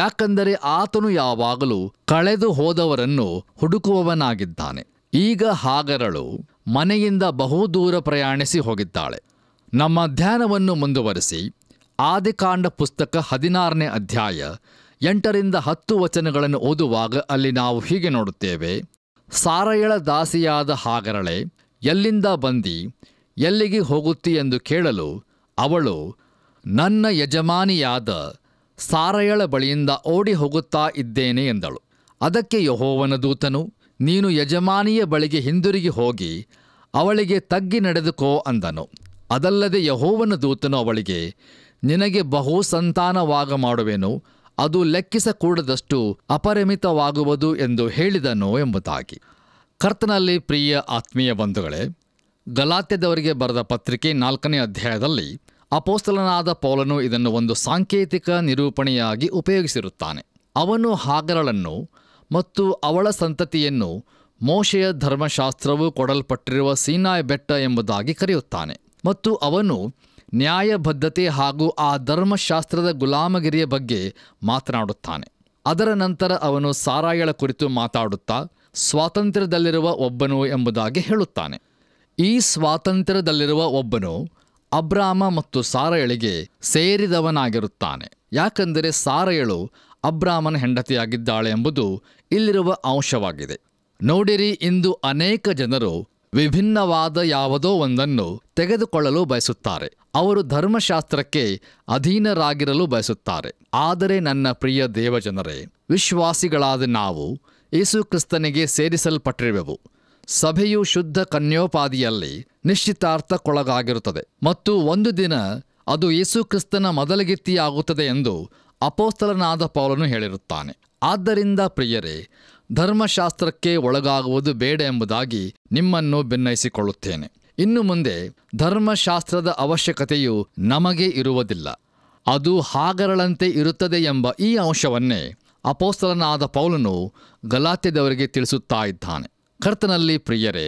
ಯಾಕಂದರೆ ಆತನು ಯಾವಾಗಲೂ ಕಳೆದು ಹೋದವರನ್ನು ಹುಡುಕುವವನಾಗಿದ್ದಾನೆ ಈಗ ಹಾಗರಳು ಮನೆಯಿಂದ ಬಹುದೂರ ಪ್ರಯಾಣಿಸಿ ಹೋಗಿದ್ದಾಳೆ ನಮ್ಮ ಧ್ಯಾನವನ್ನು ಮುಂದುವರಿಸಿ ಆದಿಕಾಂಡ ಪುಸ್ತಕ ಹದಿನಾರನೇ ಅಧ್ಯಾಯ ಎಂಟರಿಂದ ಹತ್ತು ವಚನಗಳನ್ನು ಓದುವಾಗ ಅಲ್ಲಿ ನಾವು ಹೀಗೆ ನೋಡುತ್ತೇವೆ ಸಾರಯಳ ದಾಸಿಯಾದ ಹಾಗರಳೆ ಎಲ್ಲಿಂದ ಬಂದಿ ಎಲ್ಲಿಗೆ ಹೋಗುತ್ತಿ ಎಂದು ಕೇಳಲು ಅವಳು ನನ್ನ ಯಜಮಾನಿಯಾದ ಸಾರಯಳ ಬಳಿಯಿಂದ ಓಡಿ ಹೋಗುತ್ತಾ ಇದ್ದೇನೆ ಎಂದಳು ಅದಕ್ಕೆ ಯಹೋವನ ದೂತನು ನೀನು ಯಜಮಾನಿಯ ಬಳಿಗೆ ಹಿಂದಿರುಗಿ ಹೋಗಿ ಅವಳಿಗೆ ತಗ್ಗಿ ನಡೆದುಕೋ ಅಂದನು ಅದಲ್ಲದೆ ಯಹೋವನ ದೂತನು ಅವಳಿಗೆ ನಿನಗೆ ಬಹು ಸಂತಾನವಾಗ ಮಾಡುವೆನು ಅದು ಲೆಕ್ಕಿಸಕೂಡದಷ್ಟು ಅಪರಿಮಿತವಾಗುವುದು ಎಂದು ಹೇಳಿದನು ಎಂಬುದಾಗಿ ಕರ್ತನಲ್ಲಿ ಪ್ರಿಯ ಆತ್ಮೀಯ ಬಂಧುಗಳೇ ಗಲಾತ್ಯದವರಿಗೆ ಬರೆದ ಪತ್ರಿಕೆ ನಾಲ್ಕನೇ ಅಧ್ಯಾಯದಲ್ಲಿ ಅಪೋಸ್ತಲನಾದ ಪೌಲನು ಇದನ್ನು ಒಂದು ಸಾಂಕೇತಿಕ ನಿರೂಪಣೆಯಾಗಿ ಉಪಯೋಗಿಸಿರುತ್ತಾನೆ ಅವನು ಹಾಗರಳನ್ನು ಮತ್ತು ಅವಳ ಸಂತತಿಯನ್ನು ಮೋಶೆಯ ಧರ್ಮಶಾಸ್ತ್ರವು ಕೊಡಲ್ಪಟ್ಟಿರುವ ಸೀನಾಯ್ ಬೆಟ್ಟ ಎಂಬುದಾಗಿ ಕರೆಯುತ್ತಾನೆ ಮತ್ತು ಅವನು ನ್ಯಾಯಬದ್ಧತೆ ಹಾಗೂ ಆ ಧರ್ಮಶಾಸ್ತ್ರದ ಗುಲಾಮಗಿರಿಯ ಬಗ್ಗೆ ಮಾತನಾಡುತ್ತಾನೆ ಅದರ ನಂತರ ಅವನು ಸಾರಾಯಳ ಕುರಿತು ಮಾತಾಡುತ್ತಾ ಸ್ವಾತಂತ್ರ್ಯದಲ್ಲಿರುವ ಒಬ್ಬನು ಎಂಬುದಾಗಿ ಹೇಳುತ್ತಾನೆ ಈ ಸ್ವಾತಂತ್ರ್ಯದಲ್ಲಿರುವ ಒಬ್ಬನು ಅಬ್ರಾಮ ಮತ್ತು ಸಾರಯಳಿಗೆ ಸೇರಿದವನಾಗಿರುತ್ತಾನೆ ಯಾಕಂದರೆ ಸಾರಯಳು ಅಬ್ರಾಮನ ಹೆಂಡತಿಯಾಗಿದ್ದಾಳೆ ಎಂಬುದು ಇಲ್ಲಿರುವ ಅಂಶವಾಗಿದೆ ನೋಡಿರಿ ಇಂದು ಅನೇಕ ಜನರು ವಿಭಿನ್ನವಾದ ಯಾವುದೋ ಒಂದನ್ನು ತೆಗೆದುಕೊಳ್ಳಲು ಬಯಸುತ್ತಾರೆ ಅವರು ಧರ್ಮಶಾಸ್ತ್ರಕ್ಕೆ ಅಧೀನರಾಗಿರಲು ಬಯಸುತ್ತಾರೆ ಆದರೆ ನನ್ನ ಪ್ರಿಯ ದೇವಜನರೇ ವಿಶ್ವಾಸಿಗಳಾದ ನಾವು ಯೇಸುಕ್ರಿಸ್ತನಿಗೆ ಸೇರಿಸಲ್ಪಟ್ಟಿರುವೆವು ಸಭೆಯು ಶುದ್ಧ ಕನ್ಯೋಪಾದಿಯಲ್ಲಿ ನಿಶ್ಚಿತಾರ್ಥಕ್ಕೊಳಗಾಗಿರುತ್ತದೆ ಮತ್ತು ಒಂದು ದಿನ ಅದು ಯೇಸುಕ್ರಿಸ್ತನ ಮೊದಲಗಿತ್ತಿಯಾಗುತ್ತದೆ ಎಂದು ಅಪೋಸ್ತಲನಾದ ಪೌಲನು ಹೇಳಿರುತ್ತಾನೆ ಆದ್ದರಿಂದ ಪ್ರಿಯರೇ ಧರ್ಮಶಾಸ್ತ್ರಕ್ಕೆ ಒಳಗಾಗುವುದು ಬೇಡ ಎಂಬುದಾಗಿ ನಿಮ್ಮನ್ನು ಬೆನ್ನಯಿಸಿಕೊಳ್ಳುತ್ತೇನೆ ಇನ್ನು ಮುಂದೆ ಧರ್ಮಶಾಸ್ತ್ರದ ಅವಶ್ಯಕತೆಯು ನಮಗೆ ಇರುವುದಿಲ್ಲ ಅದು ಹಾಗರಳಂತೆ ಇರುತ್ತದೆ ಎಂಬ ಈ ಅಂಶವನ್ನೇ ಅಪೋಸ್ತಲನಾದ ಪೌಲನು ಗಲಾತ್ಯದವರಿಗೆ ತಿಳಿಸುತ್ತಾ ಇದ್ದಾನೆ ಕರ್ತನಲ್ಲಿ ಪ್ರಿಯರೇ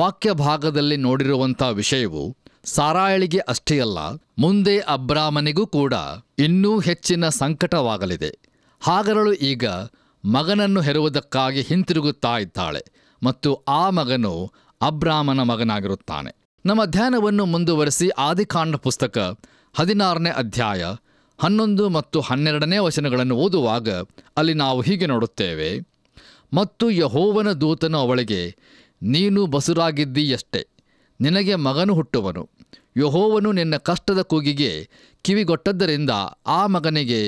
ವಾಕ್ಯ ಭಾಗದಲ್ಲಿ ನೋಡಿರುವಂಥ ವಿಷಯವು ಸಾರಾಯಳಿಗೆ ಅಷ್ಟೇ ಅಲ್ಲ ಮುಂದೆ ಅಬ್ರಾಮನಿಗೂ ಕೂಡ ಇನ್ನೂ ಹೆಚ್ಚಿನ ಸಂಕಟವಾಗಲಿದೆ ಹಾಗರಳು ಈಗ ಮಗನನ್ನು ಹೆರುವುದಕ್ಕಾಗಿ ಹಿಂತಿರುಗುತ್ತಾ ಇದ್ದಾಳೆ ಮತ್ತು ಆ ಮಗನು ಅಬ್ರಾಹ್ಮನ ಮಗನಾಗಿರುತ್ತಾನೆ ನಮ್ಮ ಧ್ಯಾನವನ್ನು ಮುಂದುವರೆಸಿ ಆದಿಕಾಂಡ ಪುಸ್ತಕ ಹದಿನಾರನೇ ಅಧ್ಯಾಯ ಹನ್ನೊಂದು ಮತ್ತು ಹನ್ನೆರಡನೇ ವಚನಗಳನ್ನು ಓದುವಾಗ ಅಲ್ಲಿ ನಾವು ಹೀಗೆ ನೋಡುತ್ತೇವೆ ಮತ್ತು ಯಹೋವನ ದೂತನು ಅವಳಿಗೆ ನೀನು ಬಸುರಾಗಿದ್ದೀಯಷ್ಟೆ ನಿನಗೆ ಮಗನು ಹುಟ್ಟುವನು ಯಹೋವನು ನಿನ್ನ ಕಷ್ಟದ ಕೂಗಿಗೆ ಕಿವಿಗೊಟ್ಟದ್ದರಿಂದ ಆ ಮಗನಿಗೆ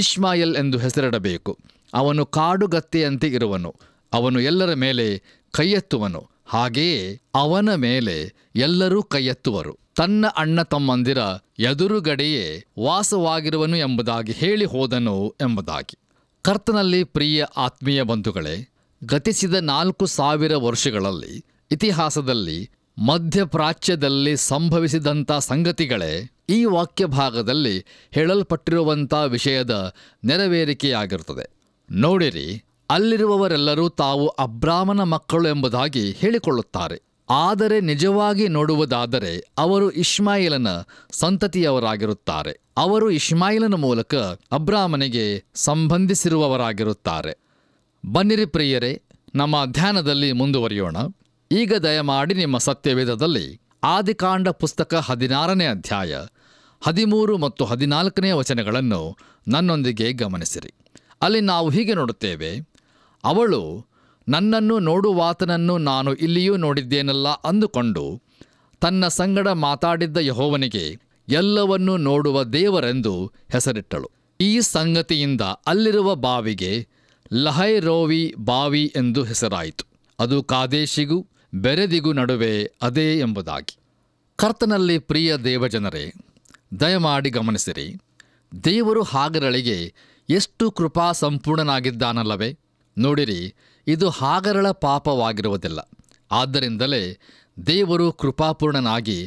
ಇಸ್ಮಾಯಿಲ್ ಎಂದು ಹೆಸರಿಡಬೇಕು ಅವನು ಕಾಡುಗತ್ತೆಯಂತೆ ಇರುವನು ಅವನು ಎಲ್ಲರ ಮೇಲೆ ಕೈಯೆತ್ತುವನು ಹಾಗೆಯೇ ಅವನ ಮೇಲೆ ಎಲ್ಲರೂ ಕೈಯೆತ್ತುವರು ತನ್ನ ಅಣ್ಣ ತಮ್ಮಂದಿರ ಎದುರುಗಡೆಯೇ ವಾಸವಾಗಿರುವನು ಎಂಬುದಾಗಿ ಹೇಳಿ ಹೋದನು ಎಂಬುದಾಗಿ ಕರ್ತನಲ್ಲಿ ಪ್ರಿಯ ಆತ್ಮೀಯ ಬಂಧುಗಳೇ ಗತಿಸಿದ ನಾಲ್ಕು ಸಾವಿರ ವರ್ಷಗಳಲ್ಲಿ ಇತಿಹಾಸದಲ್ಲಿ ಮಧ್ಯಪ್ರಾಚ್ಯದಲ್ಲಿ ಸಂಭವಿಸಿದಂಥ ಸಂಗತಿಗಳೇ ಈ ವಾಕ್ಯ ಭಾಗದಲ್ಲಿ ಹೇಳಲ್ಪಟ್ಟಿರುವಂಥ ವಿಷಯದ ನೆರವೇರಿಕೆಯಾಗಿರುತ್ತದೆ ನೋಡಿರಿ ಅಲ್ಲಿರುವವರೆಲ್ಲರೂ ತಾವು ಅಬ್ರಾಹ್ಮನ ಮಕ್ಕಳು ಎಂಬುದಾಗಿ ಹೇಳಿಕೊಳ್ಳುತ್ತಾರೆ ಆದರೆ ನಿಜವಾಗಿ ನೋಡುವುದಾದರೆ ಅವರು ಇಸ್ಮಾಯಿಲನ ಸಂತತಿಯವರಾಗಿರುತ್ತಾರೆ ಅವರು ಇಸ್ಮಾಯಿಲನ ಮೂಲಕ ಅಬ್ರಾಹ್ಮನಿಗೆ ಸಂಬಂಧಿಸಿರುವವರಾಗಿರುತ್ತಾರೆ ಬನ್ನಿರಿ ಪ್ರಿಯರೇ ನಮ್ಮ ಧ್ಯಾನದಲ್ಲಿ ಮುಂದುವರಿಯೋಣ ಈಗ ದಯಮಾಡಿ ನಿಮ್ಮ ಸತ್ಯವೇದದಲ್ಲಿ ಆದಿಕಾಂಡ ಪುಸ್ತಕ ಹದಿನಾರನೇ ಅಧ್ಯಾಯ ಹದಿಮೂರು ಮತ್ತು ಹದಿನಾಲ್ಕನೇ ವಚನಗಳನ್ನು ನನ್ನೊಂದಿಗೆ ಗಮನಿಸಿರಿ ಅಲ್ಲಿ ನಾವು ಹೀಗೆ ನೋಡುತ್ತೇವೆ ಅವಳು ನನ್ನನ್ನು ನೋಡುವಾತನನ್ನು ನಾನು ಇಲ್ಲಿಯೂ ನೋಡಿದ್ದೇನಲ್ಲ ಅಂದುಕೊಂಡು ತನ್ನ ಸಂಗಡ ಮಾತಾಡಿದ್ದ ಯಹೋವನಿಗೆ ಎಲ್ಲವನ್ನೂ ನೋಡುವ ದೇವರೆಂದು ಹೆಸರಿಟ್ಟಳು ಈ ಸಂಗತಿಯಿಂದ ಅಲ್ಲಿರುವ ಬಾವಿಗೆ ಲಹೈ ರೋವಿ ಬಾವಿ ಎಂದು ಹೆಸರಾಯಿತು ಅದು ಕಾದೇಶಿಗೂ ಬೆರೆದಿಗೂ ನಡುವೆ ಅದೇ ಎಂಬುದಾಗಿ ಕರ್ತನಲ್ಲಿ ಪ್ರಿಯ ದೇವಜನರೇ ದಯಮಾಡಿ ಗಮನಿಸಿರಿ ದೇವರು ಹಾಗರಳಿಗೆ ಎಷ್ಟು ಕೃಪಾ ಸಂಪೂರ್ಣನಾಗಿದ್ದಾನಲ್ಲವೇ ನೋಡಿರಿ ಇದು ಹಾಗರಳ ಪಾಪವಾಗಿರುವುದಿಲ್ಲ ಆದ್ದರಿಂದಲೇ ದೇವರು ಕೃಪಾಪೂರ್ಣನಾಗಿ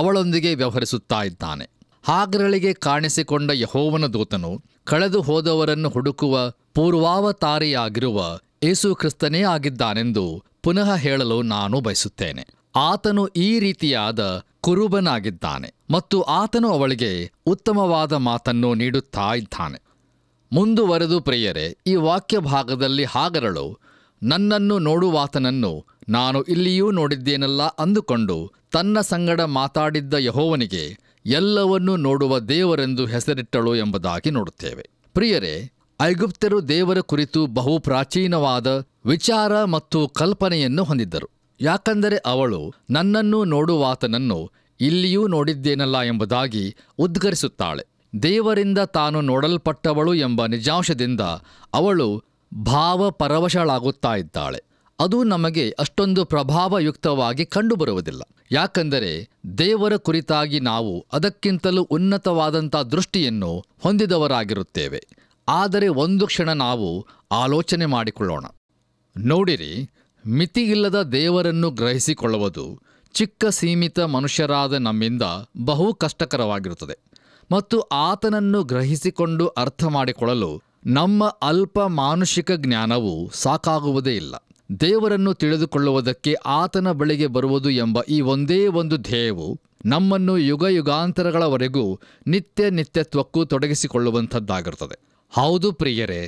ಅವಳೊಂದಿಗೆ ವ್ಯವಹರಿಸುತ್ತಾ ಇದ್ದಾನೆ ಹಾಗರಳಿಗೆ ಕಾಣಿಸಿಕೊಂಡ ಯಹೋವನ ದೂತನು ಕಳೆದು ಹೋದವರನ್ನು ಹುಡುಕುವ ಪೂರ್ವಾವತಾರಿಯಾಗಿರುವ ಯೇಸು ಕ್ರಿಸ್ತನೇ ಆಗಿದ್ದಾನೆಂದು ಪುನಃ ಹೇಳಲು ನಾನು ಬಯಸುತ್ತೇನೆ ಆತನು ಈ ರೀತಿಯಾದ ಕುರುಬನಾಗಿದ್ದಾನೆ ಮತ್ತು ಆತನು ಅವಳಿಗೆ ಉತ್ತಮವಾದ ಮಾತನ್ನು ನೀಡುತ್ತಾ ಇದ್ದಾನೆ ಮುಂದುವರೆದು ಪ್ರಿಯರೇ ಈ ವಾಕ್ಯ ಭಾಗದಲ್ಲಿ ಹಾಗರಳು ನನ್ನನ್ನು ನೋಡುವಾತನನ್ನು ನಾನು ಇಲ್ಲಿಯೂ ನೋಡಿದ್ದೇನಲ್ಲ ಅಂದುಕೊಂಡು ತನ್ನ ಸಂಗಡ ಮಾತಾಡಿದ್ದ ಯಹೋವನಿಗೆ ಎಲ್ಲವನ್ನೂ ನೋಡುವ ದೇವರೆಂದು ಹೆಸರಿಟ್ಟಳು ಎಂಬುದಾಗಿ ನೋಡುತ್ತೇವೆ ಪ್ರಿಯರೇ ಐಗುಪ್ತರು ದೇವರ ಕುರಿತು ಬಹು ಪ್ರಾಚೀನವಾದ ವಿಚಾರ ಮತ್ತು ಕಲ್ಪನೆಯನ್ನು ಹೊಂದಿದ್ದರು ಯಾಕಂದರೆ ಅವಳು ನನ್ನನ್ನು ನೋಡುವಾತನನ್ನು ಇಲ್ಲಿಯೂ ನೋಡಿದ್ದೇನಲ್ಲ ಎಂಬುದಾಗಿ ಉದ್ಗರಿಸುತ್ತಾಳೆ ದೇವರಿಂದ ತಾನು ನೋಡಲ್ಪಟ್ಟವಳು ಎಂಬ ನಿಜಾಂಶದಿಂದ ಅವಳು ಭಾವಪರವಶಳಾಗುತ್ತಾ ಇದ್ದಾಳೆ ಅದು ನಮಗೆ ಅಷ್ಟೊಂದು ಪ್ರಭಾವಯುಕ್ತವಾಗಿ ಕಂಡುಬರುವುದಿಲ್ಲ ಯಾಕಂದರೆ ದೇವರ ಕುರಿತಾಗಿ ನಾವು ಅದಕ್ಕಿಂತಲೂ ಉನ್ನತವಾದಂಥ ದೃಷ್ಟಿಯನ್ನು ಹೊಂದಿದವರಾಗಿರುತ್ತೇವೆ ಆದರೆ ಒಂದು ಕ್ಷಣ ನಾವು ಆಲೋಚನೆ ಮಾಡಿಕೊಳ್ಳೋಣ ನೋಡಿರಿ ಮಿತಿಯಿಲ್ಲದ ದೇವರನ್ನು ಗ್ರಹಿಸಿಕೊಳ್ಳುವುದು ಚಿಕ್ಕ ಸೀಮಿತ ಮನುಷ್ಯರಾದ ನಮ್ಮಿಂದ ಬಹು ಕಷ್ಟಕರವಾಗಿರುತ್ತದೆ ಮತ್ತು ಆತನನ್ನು ಗ್ರಹಿಸಿಕೊಂಡು ಅರ್ಥ ಮಾಡಿಕೊಳ್ಳಲು ನಮ್ಮ ಅಲ್ಪ ಮಾನುಷಿಕ ಜ್ಞಾನವು ಸಾಕಾಗುವುದೇ ಇಲ್ಲ ದೇವರನ್ನು ತಿಳಿದುಕೊಳ್ಳುವುದಕ್ಕೆ ಆತನ ಬಳಿಗೆ ಬರುವುದು ಎಂಬ ಈ ಒಂದೇ ಒಂದು ಧ್ಯೇಯವು ನಮ್ಮನ್ನು ಯುಗ ಯುಗಾಂತರಗಳವರೆಗೂ ನಿತ್ಯ ನಿತ್ಯತ್ವಕ್ಕೂ ತೊಡಗಿಸಿಕೊಳ್ಳುವಂಥದ್ದಾಗಿರುತ್ತದೆ ಹೌದು ಪ್ರಿಯರೇ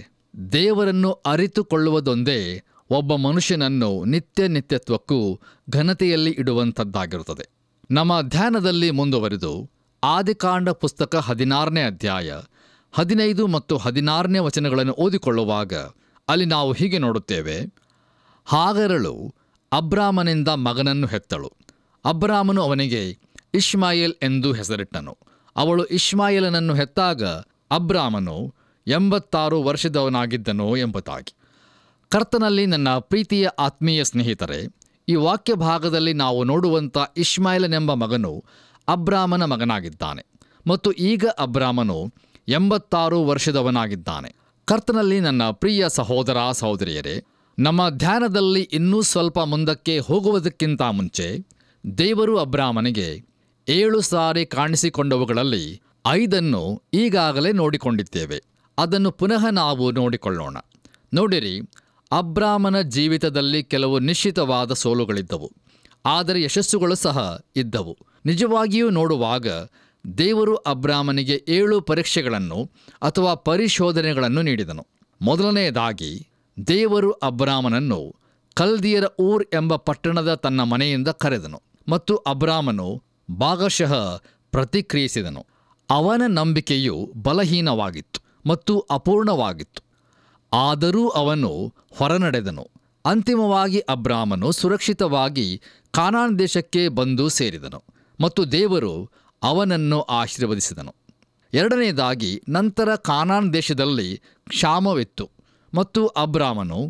ದೇವರನ್ನು ಅರಿತುಕೊಳ್ಳುವುದೊಂದೇ ಒಬ್ಬ ಮನುಷ್ಯನನ್ನು ನಿತ್ಯ ನಿತ್ಯತ್ವಕ್ಕೂ ಘನತೆಯಲ್ಲಿ ಇಡುವಂಥದ್ದಾಗಿರುತ್ತದೆ ನಮ್ಮ ಧ್ಯಾನದಲ್ಲಿ ಮುಂದುವರೆದು ಆದಿಕಾಂಡ ಪುಸ್ತಕ ಹದಿನಾರನೇ ಅಧ್ಯಾಯ ಹದಿನೈದು ಮತ್ತು ಹದಿನಾರನೇ ವಚನಗಳನ್ನು ಓದಿಕೊಳ್ಳುವಾಗ ಅಲ್ಲಿ ನಾವು ಹೀಗೆ ನೋಡುತ್ತೇವೆ ಹಾಗರಳು ಅಬ್ರಾಮನಿಂದ ಮಗನನ್ನು ಹೆತ್ತಳು ಅಬ್ರಾಮನು ಅವನಿಗೆ ಇಶ್ಮಾಯಿಲ್ ಎಂದು ಹೆಸರಿಟ್ಟನು ಅವಳು ಇಶ್ಮಾಯಿಲನನ್ನು ಹೆತ್ತಾಗ ಅಬ್ರಾಮನು ಎಂಬತ್ತಾರು ವರ್ಷದವನಾಗಿದ್ದನು ಎಂಬುದಾಗಿ ಕರ್ತನಲ್ಲಿ ನನ್ನ ಪ್ರೀತಿಯ ಆತ್ಮೀಯ ಸ್ನೇಹಿತರೆ ಈ ವಾಕ್ಯ ಭಾಗದಲ್ಲಿ ನಾವು ನೋಡುವಂಥ ಇಶ್ಮಾಯಿಲನೆಂಬ ಮಗನು ಅಬ್ರಾಮನ ಮಗನಾಗಿದ್ದಾನೆ ಮತ್ತು ಈಗ ಅಬ್ರಾಮನು ಎಂಬತ್ತಾರು ವರ್ಷದವನಾಗಿದ್ದಾನೆ ಕರ್ತನಲ್ಲಿ ನನ್ನ ಪ್ರಿಯ ಸಹೋದರ ಸಹೋದರಿಯರೇ ನಮ್ಮ ಧ್ಯಾನದಲ್ಲಿ ಇನ್ನೂ ಸ್ವಲ್ಪ ಮುಂದಕ್ಕೆ ಹೋಗುವುದಕ್ಕಿಂತ ಮುಂಚೆ ದೇವರು ಅಬ್ರಾಹ್ಮನಿಗೆ ಏಳು ಸಾರಿ ಕಾಣಿಸಿಕೊಂಡವುಗಳಲ್ಲಿ ಐದನ್ನು ಈಗಾಗಲೇ ನೋಡಿಕೊಂಡಿದ್ದೇವೆ ಅದನ್ನು ಪುನಃ ನಾವು ನೋಡಿಕೊಳ್ಳೋಣ ನೋಡಿರಿ ಅಬ್ರಾಹ್ಮನ ಜೀವಿತದಲ್ಲಿ ಕೆಲವು ನಿಶ್ಚಿತವಾದ ಸೋಲುಗಳಿದ್ದವು ಆದರೆ ಯಶಸ್ಸುಗಳು ಸಹ ಇದ್ದವು ನಿಜವಾಗಿಯೂ ನೋಡುವಾಗ ದೇವರು ಅಬ್ರಾಹ್ಮನಿಗೆ ಏಳು ಪರೀಕ್ಷೆಗಳನ್ನು ಅಥವಾ ಪರಿಶೋಧನೆಗಳನ್ನು ನೀಡಿದನು ಮೊದಲನೆಯದಾಗಿ ದೇವರು ಅಬ್ರಾಮನನ್ನು ಕಲ್ದಿಯರ ಊರ್ ಎಂಬ ಪಟ್ಟಣದ ತನ್ನ ಮನೆಯಿಂದ ಕರೆದನು ಮತ್ತು ಅಬ್ರಾಮನು ಭಾಗಶಃ ಪ್ರತಿಕ್ರಿಯಿಸಿದನು ಅವನ ನಂಬಿಕೆಯು ಬಲಹೀನವಾಗಿತ್ತು ಮತ್ತು ಅಪೂರ್ಣವಾಗಿತ್ತು ಆದರೂ ಅವನು ಹೊರನಡೆದನು ಅಂತಿಮವಾಗಿ ಅಬ್ರಾಮನು ಸುರಕ್ಷಿತವಾಗಿ ಕಾನಾನ್ ದೇಶಕ್ಕೆ ಬಂದು ಸೇರಿದನು ಮತ್ತು ದೇವರು ಅವನನ್ನು ಆಶೀರ್ವದಿಸಿದನು ಎರಡನೆಯದಾಗಿ ನಂತರ ಕಾನಾನ್ ದೇಶದಲ್ಲಿ ಕ್ಷಾಮವಿತ್ತು ಮತ್ತು ಅಬ್ರಾಮನು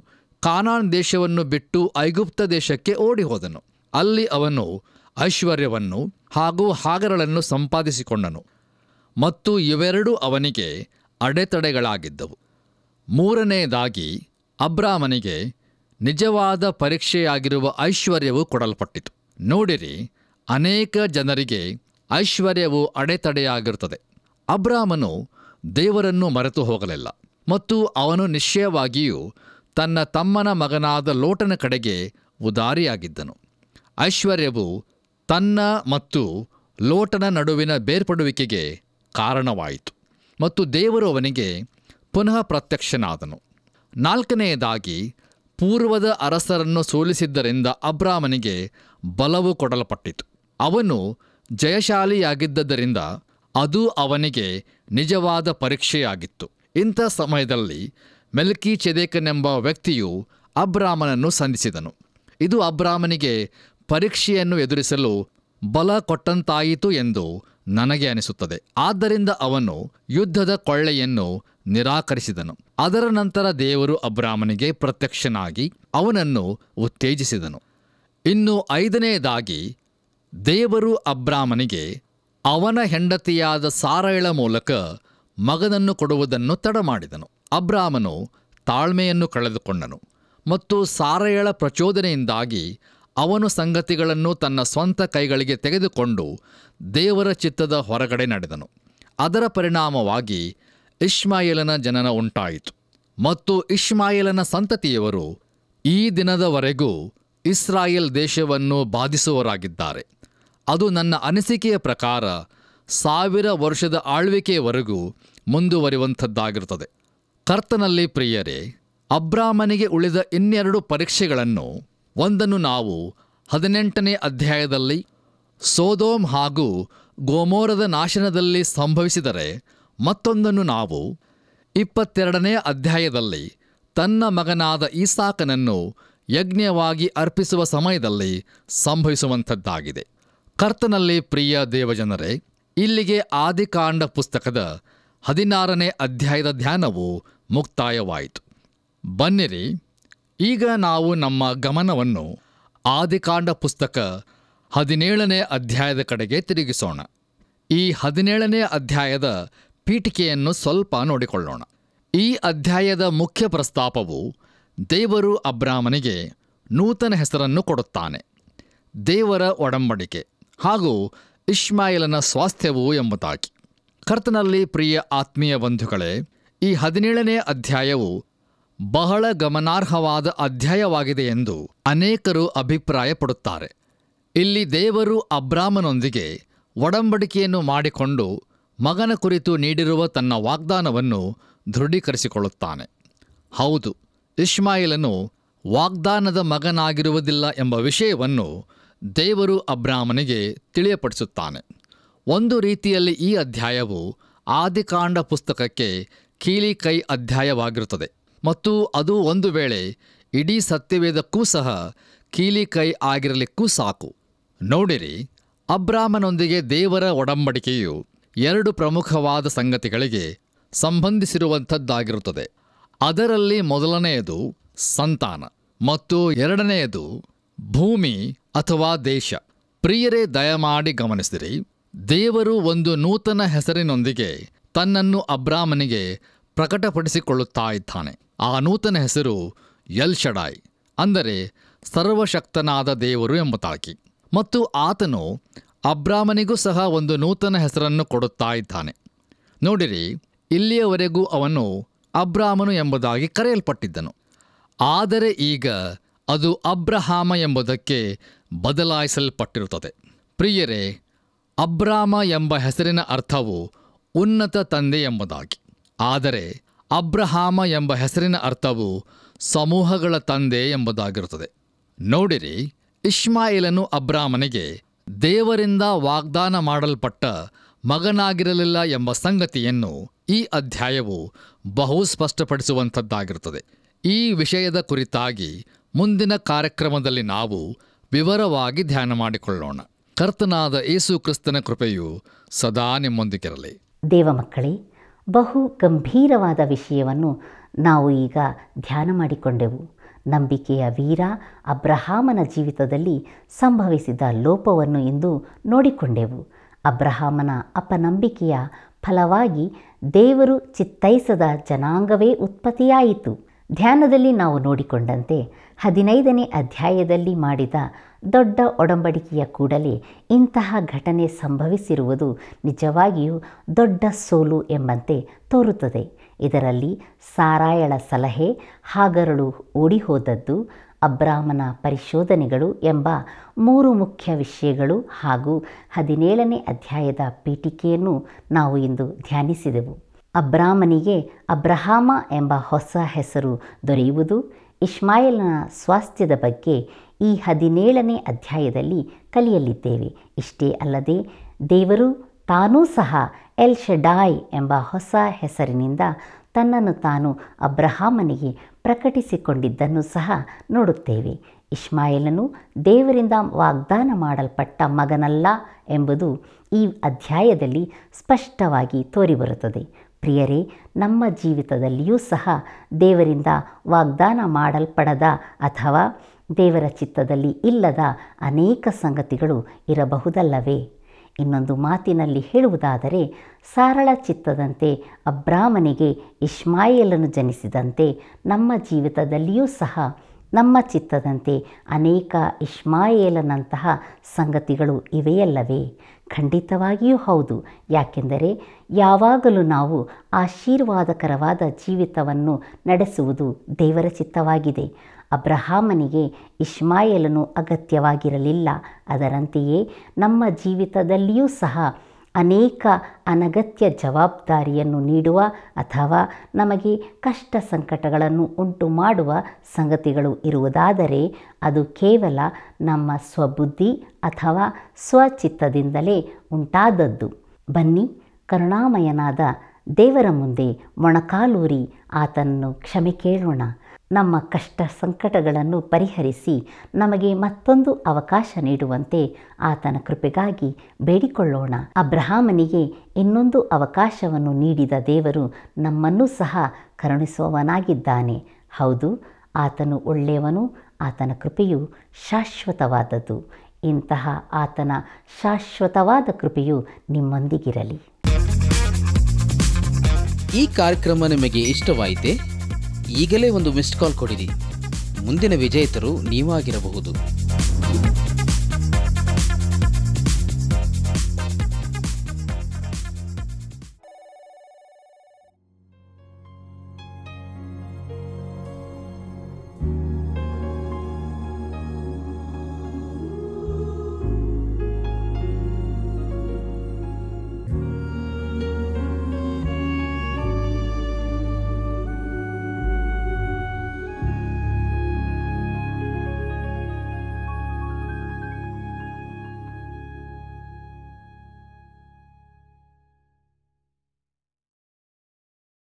ಕಾನಾನ್ ದೇಶವನ್ನು ಬಿಟ್ಟು ಐಗುಪ್ತ ದೇಶಕ್ಕೆ ಓಡಿಹೋದನು ಅಲ್ಲಿ ಅವನು ಐಶ್ವರ್ಯವನ್ನು ಹಾಗೂ ಹಾಗರಳನ್ನು ಸಂಪಾದಿಸಿಕೊಂಡನು ಮತ್ತು ಇವೆರಡೂ ಅವನಿಗೆ ಅಡೆತಡೆಗಳಾಗಿದ್ದವು ಮೂರನೆಯದಾಗಿ ಅಬ್ರಾಮನಿಗೆ ನಿಜವಾದ ಪರೀಕ್ಷೆಯಾಗಿರುವ ಐಶ್ವರ್ಯವು ಕೊಡಲ್ಪಟ್ಟಿತು ನೋಡಿರಿ ಅನೇಕ ಜನರಿಗೆ ಐಶ್ವರ್ಯವು ಅಡೆತಡೆಯಾಗಿರುತ್ತದೆ ಅಬ್ರಾಮನು ದೇವರನ್ನು ಮರೆತು ಹೋಗಲಿಲ್ಲ ಮತ್ತು ಅವನು ನಿಶ್ಚಯವಾಗಿಯೂ ತನ್ನ ತಮ್ಮನ ಮಗನಾದ ಲೋಟನ ಕಡೆಗೆ ಉದಾರಿಯಾಗಿದ್ದನು ಐಶ್ವರ್ಯವು ತನ್ನ ಮತ್ತು ಲೋಟನ ನಡುವಿನ ಬೇರ್ಪಡುವಿಕೆಗೆ ಕಾರಣವಾಯಿತು ಮತ್ತು ದೇವರು ಅವನಿಗೆ ಪುನಃ ಪ್ರತ್ಯಕ್ಷನಾದನು ನಾಲ್ಕನೆಯದಾಗಿ ಪೂರ್ವದ ಅರಸರನ್ನು ಸೋಲಿಸಿದ್ದರಿಂದ ಅಬ್ರಾಮನಿಗೆ ಬಲವು ಕೊಡಲ್ಪಟ್ಟಿತು ಅವನು ಜಯಶಾಲಿಯಾಗಿದ್ದರಿಂದ ಅದು ಅವನಿಗೆ ನಿಜವಾದ ಪರೀಕ್ಷೆಯಾಗಿತ್ತು ಇಂಥ ಸಮಯದಲ್ಲಿ ಮೆಲ್ಕಿ ಚೆದೇಕನೆಂಬ ವ್ಯಕ್ತಿಯು ಅಬ್ರಾಹ್ಮನನ್ನು ಸಂಧಿಸಿದನು ಇದು ಅಬ್ರಾಹ್ಮನಿಗೆ ಪರೀಕ್ಷೆಯನ್ನು ಎದುರಿಸಲು ಬಲ ಕೊಟ್ಟಂತಾಯಿತು ಎಂದು ನನಗೆ ಅನಿಸುತ್ತದೆ ಆದ್ದರಿಂದ ಅವನು ಯುದ್ಧದ ಕೊಳ್ಳೆಯನ್ನು ನಿರಾಕರಿಸಿದನು ಅದರ ನಂತರ ದೇವರು ಅಬ್ರಾಹ್ಮನಿಗೆ ಪ್ರತ್ಯಕ್ಷನಾಗಿ ಅವನನ್ನು ಉತ್ತೇಜಿಸಿದನು ಇನ್ನು ಐದನೆಯದಾಗಿ ದೇವರು ಅಬ್ರಾಹ್ಮನಿಗೆ ಅವನ ಹೆಂಡತಿಯಾದ ಸಾರಯಳ ಮೂಲಕ ಮಗನನ್ನು ಕೊಡುವುದನ್ನು ತಡಮಾಡಿದನು ಅಬ್ರಾಹ್ಮನು ತಾಳ್ಮೆಯನ್ನು ಕಳೆದುಕೊಂಡನು ಮತ್ತು ಸಾರಯಳ ಪ್ರಚೋದನೆಯಿಂದಾಗಿ ಅವನು ಸಂಗತಿಗಳನ್ನು ತನ್ನ ಸ್ವಂತ ಕೈಗಳಿಗೆ ತೆಗೆದುಕೊಂಡು ದೇವರ ಚಿತ್ತದ ಹೊರಗಡೆ ನಡೆದನು ಅದರ ಪರಿಣಾಮವಾಗಿ ಇಸ್ಮಾಯಿಲನ ಜನನ ಉಂಟಾಯಿತು ಮತ್ತು ಇಸ್ಮಾಯಿಲನ ಸಂತತಿಯವರು ಈ ದಿನದವರೆಗೂ ಇಸ್ರಾಯೇಲ್ ದೇಶವನ್ನು ಬಾಧಿಸುವರಾಗಿದ್ದಾರೆ ಅದು ನನ್ನ ಅನಿಸಿಕೆಯ ಪ್ರಕಾರ ಸಾವಿರ ವರ್ಷದ ಆಳ್ವಿಕೆಯವರೆಗೂ ಮುಂದುವರಿಯುವಂಥದ್ದಾಗಿರುತ್ತದೆ ಕರ್ತನಲ್ಲಿ ಪ್ರಿಯರೇ ಅಬ್ರಾಹ್ಮನಿಗೆ ಉಳಿದ ಇನ್ನೆರಡು ಪರೀಕ್ಷೆಗಳನ್ನು ಒಂದನ್ನು ನಾವು ಹದಿನೆಂಟನೇ ಅಧ್ಯಾಯದಲ್ಲಿ ಸೋದೋಮ್ ಹಾಗೂ ಗೋಮೋರದ ನಾಶನದಲ್ಲಿ ಸಂಭವಿಸಿದರೆ ಮತ್ತೊಂದನ್ನು ನಾವು ಇಪ್ಪತ್ತೆರಡನೇ ಅಧ್ಯಾಯದಲ್ಲಿ ತನ್ನ ಮಗನಾದ ಈಸಾಕನನ್ನು ಯಜ್ಞವಾಗಿ ಅರ್ಪಿಸುವ ಸಮಯದಲ್ಲಿ ಸಂಭವಿಸುವಂಥದ್ದಾಗಿದೆ ಕರ್ತನಲ್ಲಿ ಪ್ರಿಯ ದೇವಜನರೇ ಇಲ್ಲಿಗೆ ಆದಿಕಾಂಡ ಪುಸ್ತಕದ ಹದಿನಾರನೇ ಅಧ್ಯಾಯದ ಧ್ಯಾನವು ಮುಕ್ತಾಯವಾಯಿತು ಬನ್ನಿರಿ ಈಗ ನಾವು ನಮ್ಮ ಗಮನವನ್ನು ಆದಿಕಾಂಡ ಪುಸ್ತಕ ಹದಿನೇಳನೇ ಅಧ್ಯಾಯದ ಕಡೆಗೆ ತಿರುಗಿಸೋಣ ಈ ಹದಿನೇಳನೇ ಅಧ್ಯಾಯದ ಪೀಠಿಕೆಯನ್ನು ಸ್ವಲ್ಪ ನೋಡಿಕೊಳ್ಳೋಣ ಈ ಅಧ್ಯಾಯದ ಮುಖ್ಯ ಪ್ರಸ್ತಾಪವು ದೇವರು ಅಬ್ರಾಮನಿಗೆ ನೂತನ ಹೆಸರನ್ನು ಕೊಡುತ್ತಾನೆ ದೇವರ ಒಡಂಬಡಿಕೆ ಹಾಗೂ ಇಶ್ಮಾಯಿಲನ ಸ್ವಾಸ್ಥ್ಯವು ಎಂಬುದಾಗಿ ಕರ್ತನಲ್ಲಿ ಪ್ರಿಯ ಆತ್ಮೀಯ ಬಂಧುಗಳೇ ಈ ಹದಿನೇಳನೇ ಅಧ್ಯಾಯವು ಬಹಳ ಗಮನಾರ್ಹವಾದ ಅಧ್ಯಾಯವಾಗಿದೆ ಎಂದು ಅನೇಕರು ಅಭಿಪ್ರಾಯಪಡುತ್ತಾರೆ ಇಲ್ಲಿ ದೇವರು ಅಬ್ರಾಮನೊಂದಿಗೆ ಒಡಂಬಡಿಕೆಯನ್ನು ಮಾಡಿಕೊಂಡು ಮಗನ ಕುರಿತು ನೀಡಿರುವ ತನ್ನ ವಾಗ್ದಾನವನ್ನು ದೃಢೀಕರಿಸಿಕೊಳ್ಳುತ್ತಾನೆ ಹೌದು ಇಶ್ಮಾಯಿಲನು ವಾಗ್ದಾನದ ಮಗನಾಗಿರುವುದಿಲ್ಲ ಎಂಬ ವಿಷಯವನ್ನು ದೇವರು ಅಬ್ರಾಹ್ಮನಿಗೆ ತಿಳಿಯಪಡಿಸುತ್ತಾನೆ ಒಂದು ರೀತಿಯಲ್ಲಿ ಈ ಅಧ್ಯಾಯವು ಆದಿಕಾಂಡ ಪುಸ್ತಕಕ್ಕೆ ಕೀಲಿ ಕೈ ಅಧ್ಯಾಯವಾಗಿರುತ್ತದೆ ಮತ್ತು ಅದು ಒಂದು ವೇಳೆ ಇಡೀ ಸತ್ಯವೇದಕ್ಕೂ ಸಹ ಕೀಲಿ ಕೈ ಆಗಿರಲಿಕ್ಕೂ ಸಾಕು ನೋಡಿರಿ ಅಬ್ರಾಹ್ಮನೊಂದಿಗೆ ದೇವರ ಒಡಂಬಡಿಕೆಯು ಎರಡು ಪ್ರಮುಖವಾದ ಸಂಗತಿಗಳಿಗೆ ಸಂಬಂಧಿಸಿರುವಂಥದ್ದಾಗಿರುತ್ತದೆ ಅದರಲ್ಲಿ ಮೊದಲನೆಯದು ಸಂತಾನ ಮತ್ತು ಎರಡನೆಯದು ಭೂಮಿ ಅಥವಾ ದೇಶ ಪ್ರಿಯರೇ ದಯಮಾಡಿ ಗಮನಿಸಿರಿ ದೇವರು ಒಂದು ನೂತನ ಹೆಸರಿನೊಂದಿಗೆ ತನ್ನನ್ನು ಅಬ್ರಾಹ್ಮನಿಗೆ ಪ್ರಕಟಪಡಿಸಿಕೊಳ್ಳುತ್ತಾ ಇದ್ದಾನೆ ಆ ನೂತನ ಹೆಸರು ಯಲ್ ಶಡಾಯ್ ಅಂದರೆ ಸರ್ವಶಕ್ತನಾದ ದೇವರು ಎಂಬುದಾಗಿ ಮತ್ತು ಆತನು ಅಬ್ರಾಹ್ಮನಿಗೂ ಸಹ ಒಂದು ನೂತನ ಹೆಸರನ್ನು ಕೊಡುತ್ತಾ ಇದ್ದಾನೆ ನೋಡಿರಿ ಇಲ್ಲಿಯವರೆಗೂ ಅವನು ಅಬ್ರಾಹ್ಮನು ಎಂಬುದಾಗಿ ಕರೆಯಲ್ಪಟ್ಟಿದ್ದನು ಆದರೆ ಈಗ ಅದು ಅಬ್ರಹಾಮ ಎಂಬುದಕ್ಕೆ ಬದಲಾಯಿಸಲ್ಪಟ್ಟಿರುತ್ತದೆ ಪ್ರಿಯರೇ ಅಬ್ರಾಮ ಎಂಬ ಹೆಸರಿನ ಅರ್ಥವು ಉನ್ನತ ತಂದೆ ಎಂಬುದಾಗಿ ಆದರೆ ಅಬ್ರಹಾಮ ಎಂಬ ಹೆಸರಿನ ಅರ್ಥವು ಸಮೂಹಗಳ ತಂದೆ ಎಂಬುದಾಗಿರುತ್ತದೆ ನೋಡಿರಿ ಇಸ್ಮಾಯಿಲನು ಅಬ್ರಾಮನಿಗೆ ದೇವರಿಂದ ವಾಗ್ದಾನ ಮಾಡಲ್ಪಟ್ಟ ಮಗನಾಗಿರಲಿಲ್ಲ ಎಂಬ ಸಂಗತಿಯನ್ನು ಈ ಅಧ್ಯಾಯವು ಬಹು ಸ್ಪಷ್ಟಪಡಿಸುವಂಥದ್ದಾಗಿರುತ್ತದೆ ಈ ವಿಷಯದ ಕುರಿತಾಗಿ ಮುಂದಿನ ಕಾರ್ಯಕ್ರಮದಲ್ಲಿ ನಾವು ವಿವರವಾಗಿ ಧ್ಯಾನ ಮಾಡಿಕೊಳ್ಳೋಣ ಕರ್ತನಾದ ಏಸು ಕ್ರಿಸ್ತನ ಕೃಪೆಯು ಸದಾ ನಿಮ್ಮೊಂದಿಗಿರಲಿ ದೇವ ಮಕ್ಕಳೇ ಬಹು ಗಂಭೀರವಾದ ವಿಷಯವನ್ನು ನಾವು ಈಗ ಧ್ಯಾನ ಮಾಡಿಕೊಂಡೆವು ನಂಬಿಕೆಯ ವೀರ ಅಬ್ರಹಾಮನ ಜೀವಿತದಲ್ಲಿ ಸಂಭವಿಸಿದ ಲೋಪವನ್ನು ಇಂದು ನೋಡಿಕೊಂಡೆವು ಅಬ್ರಹಾಮನ ಅಪನಂಬಿಕೆಯ ಫಲವಾಗಿ ದೇವರು ಚಿತ್ತೈಸದ ಜನಾಂಗವೇ ಉತ್ಪತ್ತಿಯಾಯಿತು ಧ್ಯಾನದಲ್ಲಿ ನಾವು ನೋಡಿಕೊಂಡಂತೆ ಹದಿನೈದನೇ ಅಧ್ಯಾಯದಲ್ಲಿ ಮಾಡಿದ ದೊಡ್ಡ ಒಡಂಬಡಿಕೆಯ ಕೂಡಲೇ ಇಂತಹ ಘಟನೆ ಸಂಭವಿಸಿರುವುದು ನಿಜವಾಗಿಯೂ ದೊಡ್ಡ ಸೋಲು ಎಂಬಂತೆ ತೋರುತ್ತದೆ ಇದರಲ್ಲಿ ಸಾರಾಯಳ ಸಲಹೆ ಹಾಗರಳು ಓಡಿಹೋದದ್ದು ಅಬ್ರಾಹ್ಮನ ಪರಿಶೋಧನೆಗಳು ಎಂಬ ಮೂರು ಮುಖ್ಯ ವಿಷಯಗಳು ಹಾಗೂ ಹದಿನೇಳನೇ ಅಧ್ಯಾಯದ ಪೀಠಿಕೆಯನ್ನು ನಾವು ಇಂದು ಧ್ಯಾನಿಸಿದೆವು ಅಬ್ರಾಹ್ಮನಿಗೆ ಅಬ್ರಹಾಮ ಎಂಬ ಹೊಸ ಹೆಸರು ದೊರೆಯುವುದು ಇಶ್ಮಾಯಿಲ್ನ ಸ್ವಾಸ್ಥ್ಯದ ಬಗ್ಗೆ ಈ ಹದಿನೇಳನೇ ಅಧ್ಯಾಯದಲ್ಲಿ ಕಲಿಯಲಿದ್ದೇವೆ ಇಷ್ಟೇ ಅಲ್ಲದೆ ದೇವರು ತಾನೂ ಸಹ ಎಲ್ ಶಡಾಯ್ ಎಂಬ ಹೊಸ ಹೆಸರಿನಿಂದ ತನ್ನನ್ನು ತಾನು ಅಬ್ರಹಾಮನಿಗೆ ಪ್ರಕಟಿಸಿಕೊಂಡಿದ್ದನ್ನು ಸಹ ನೋಡುತ್ತೇವೆ ಇಶ್ಮಾಯಿಲನು ದೇವರಿಂದ ವಾಗ್ದಾನ ಮಾಡಲ್ಪಟ್ಟ ಮಗನಲ್ಲ ಎಂಬುದು ಈ ಅಧ್ಯಾಯದಲ್ಲಿ ಸ್ಪಷ್ಟವಾಗಿ ತೋರಿಬರುತ್ತದೆ ಪ್ರಿಯರೇ ನಮ್ಮ ಜೀವಿತದಲ್ಲಿಯೂ ಸಹ ದೇವರಿಂದ ವಾಗ್ದಾನ ಮಾಡಲ್ಪಡದ ಅಥವಾ ದೇವರ ಚಿತ್ತದಲ್ಲಿ ಇಲ್ಲದ ಅನೇಕ ಸಂಗತಿಗಳು ಇರಬಹುದಲ್ಲವೇ ಇನ್ನೊಂದು ಮಾತಿನಲ್ಲಿ ಹೇಳುವುದಾದರೆ ಸಾರಳ ಚಿತ್ತದಂತೆ ಅಬ್ರಾಹ್ಮನಿಗೆ ಇಷ್ಮಾಯೇಲನು ಜನಿಸಿದಂತೆ ನಮ್ಮ ಜೀವಿತದಲ್ಲಿಯೂ ಸಹ ನಮ್ಮ ಚಿತ್ತದಂತೆ ಅನೇಕ ಇಶ್ಮಾಯೇಲನಂತಹ ಸಂಗತಿಗಳು ಇವೆಯಲ್ಲವೇ ಖಂಡಿತವಾಗಿಯೂ ಹೌದು ಯಾಕೆಂದರೆ ಯಾವಾಗಲೂ ನಾವು ಆಶೀರ್ವಾದಕರವಾದ ಜೀವಿತವನ್ನು ನಡೆಸುವುದು ದೇವರ ಚಿತ್ತವಾಗಿದೆ ಅಬ್ರಹಾಮನಿಗೆ ಇಶ್ಮಾಯಲನು ಅಗತ್ಯವಾಗಿರಲಿಲ್ಲ ಅದರಂತೆಯೇ ನಮ್ಮ ಜೀವಿತದಲ್ಲಿಯೂ ಸಹ ಅನೇಕ ಅನಗತ್ಯ ಜವಾಬ್ದಾರಿಯನ್ನು ನೀಡುವ ಅಥವಾ ನಮಗೆ ಕಷ್ಟ ಸಂಕಟಗಳನ್ನು ಉಂಟು ಮಾಡುವ ಸಂಗತಿಗಳು ಇರುವುದಾದರೆ ಅದು ಕೇವಲ ನಮ್ಮ ಸ್ವಬುದ್ಧಿ ಅಥವಾ ಸ್ವಚಿತ್ತದಿಂದಲೇ ಉಂಟಾದದ್ದು ಬನ್ನಿ ಕರುಣಾಮಯನಾದ ದೇವರ ಮುಂದೆ ಮೊಣಕಾಲೂರಿ ಆತನನ್ನು ಕ್ಷಮೆ ಕೇಳೋಣ ನಮ್ಮ ಕಷ್ಟ ಸಂಕಟಗಳನ್ನು ಪರಿಹರಿಸಿ ನಮಗೆ ಮತ್ತೊಂದು ಅವಕಾಶ ನೀಡುವಂತೆ ಆತನ ಕೃಪೆಗಾಗಿ ಬೇಡಿಕೊಳ್ಳೋಣ ಅಬ್ರಹಾಮನಿಗೆ ಇನ್ನೊಂದು ಅವಕಾಶವನ್ನು ನೀಡಿದ ದೇವರು ನಮ್ಮನ್ನೂ ಸಹ ಕರುಣಿಸುವವನಾಗಿದ್ದಾನೆ ಹೌದು ಆತನು ಒಳ್ಳೆಯವನು ಆತನ ಕೃಪೆಯು ಶಾಶ್ವತವಾದದ್ದು ಇಂತಹ ಆತನ ಶಾಶ್ವತವಾದ ಕೃಪೆಯು ನಿಮ್ಮೊಂದಿಗಿರಲಿ ಈ ಕಾರ್ಯಕ್ರಮ ನಿಮಗೆ ಇಷ್ಟವಾಯಿತೆ ಈಗಲೇ ಒಂದು ಮಿಸ್ಡ್ ಕಾಲ್ ಕೊಡಿರಿ ಮುಂದಿನ ವಿಜೇತರು ನೀವಾಗಿರಬಹುದು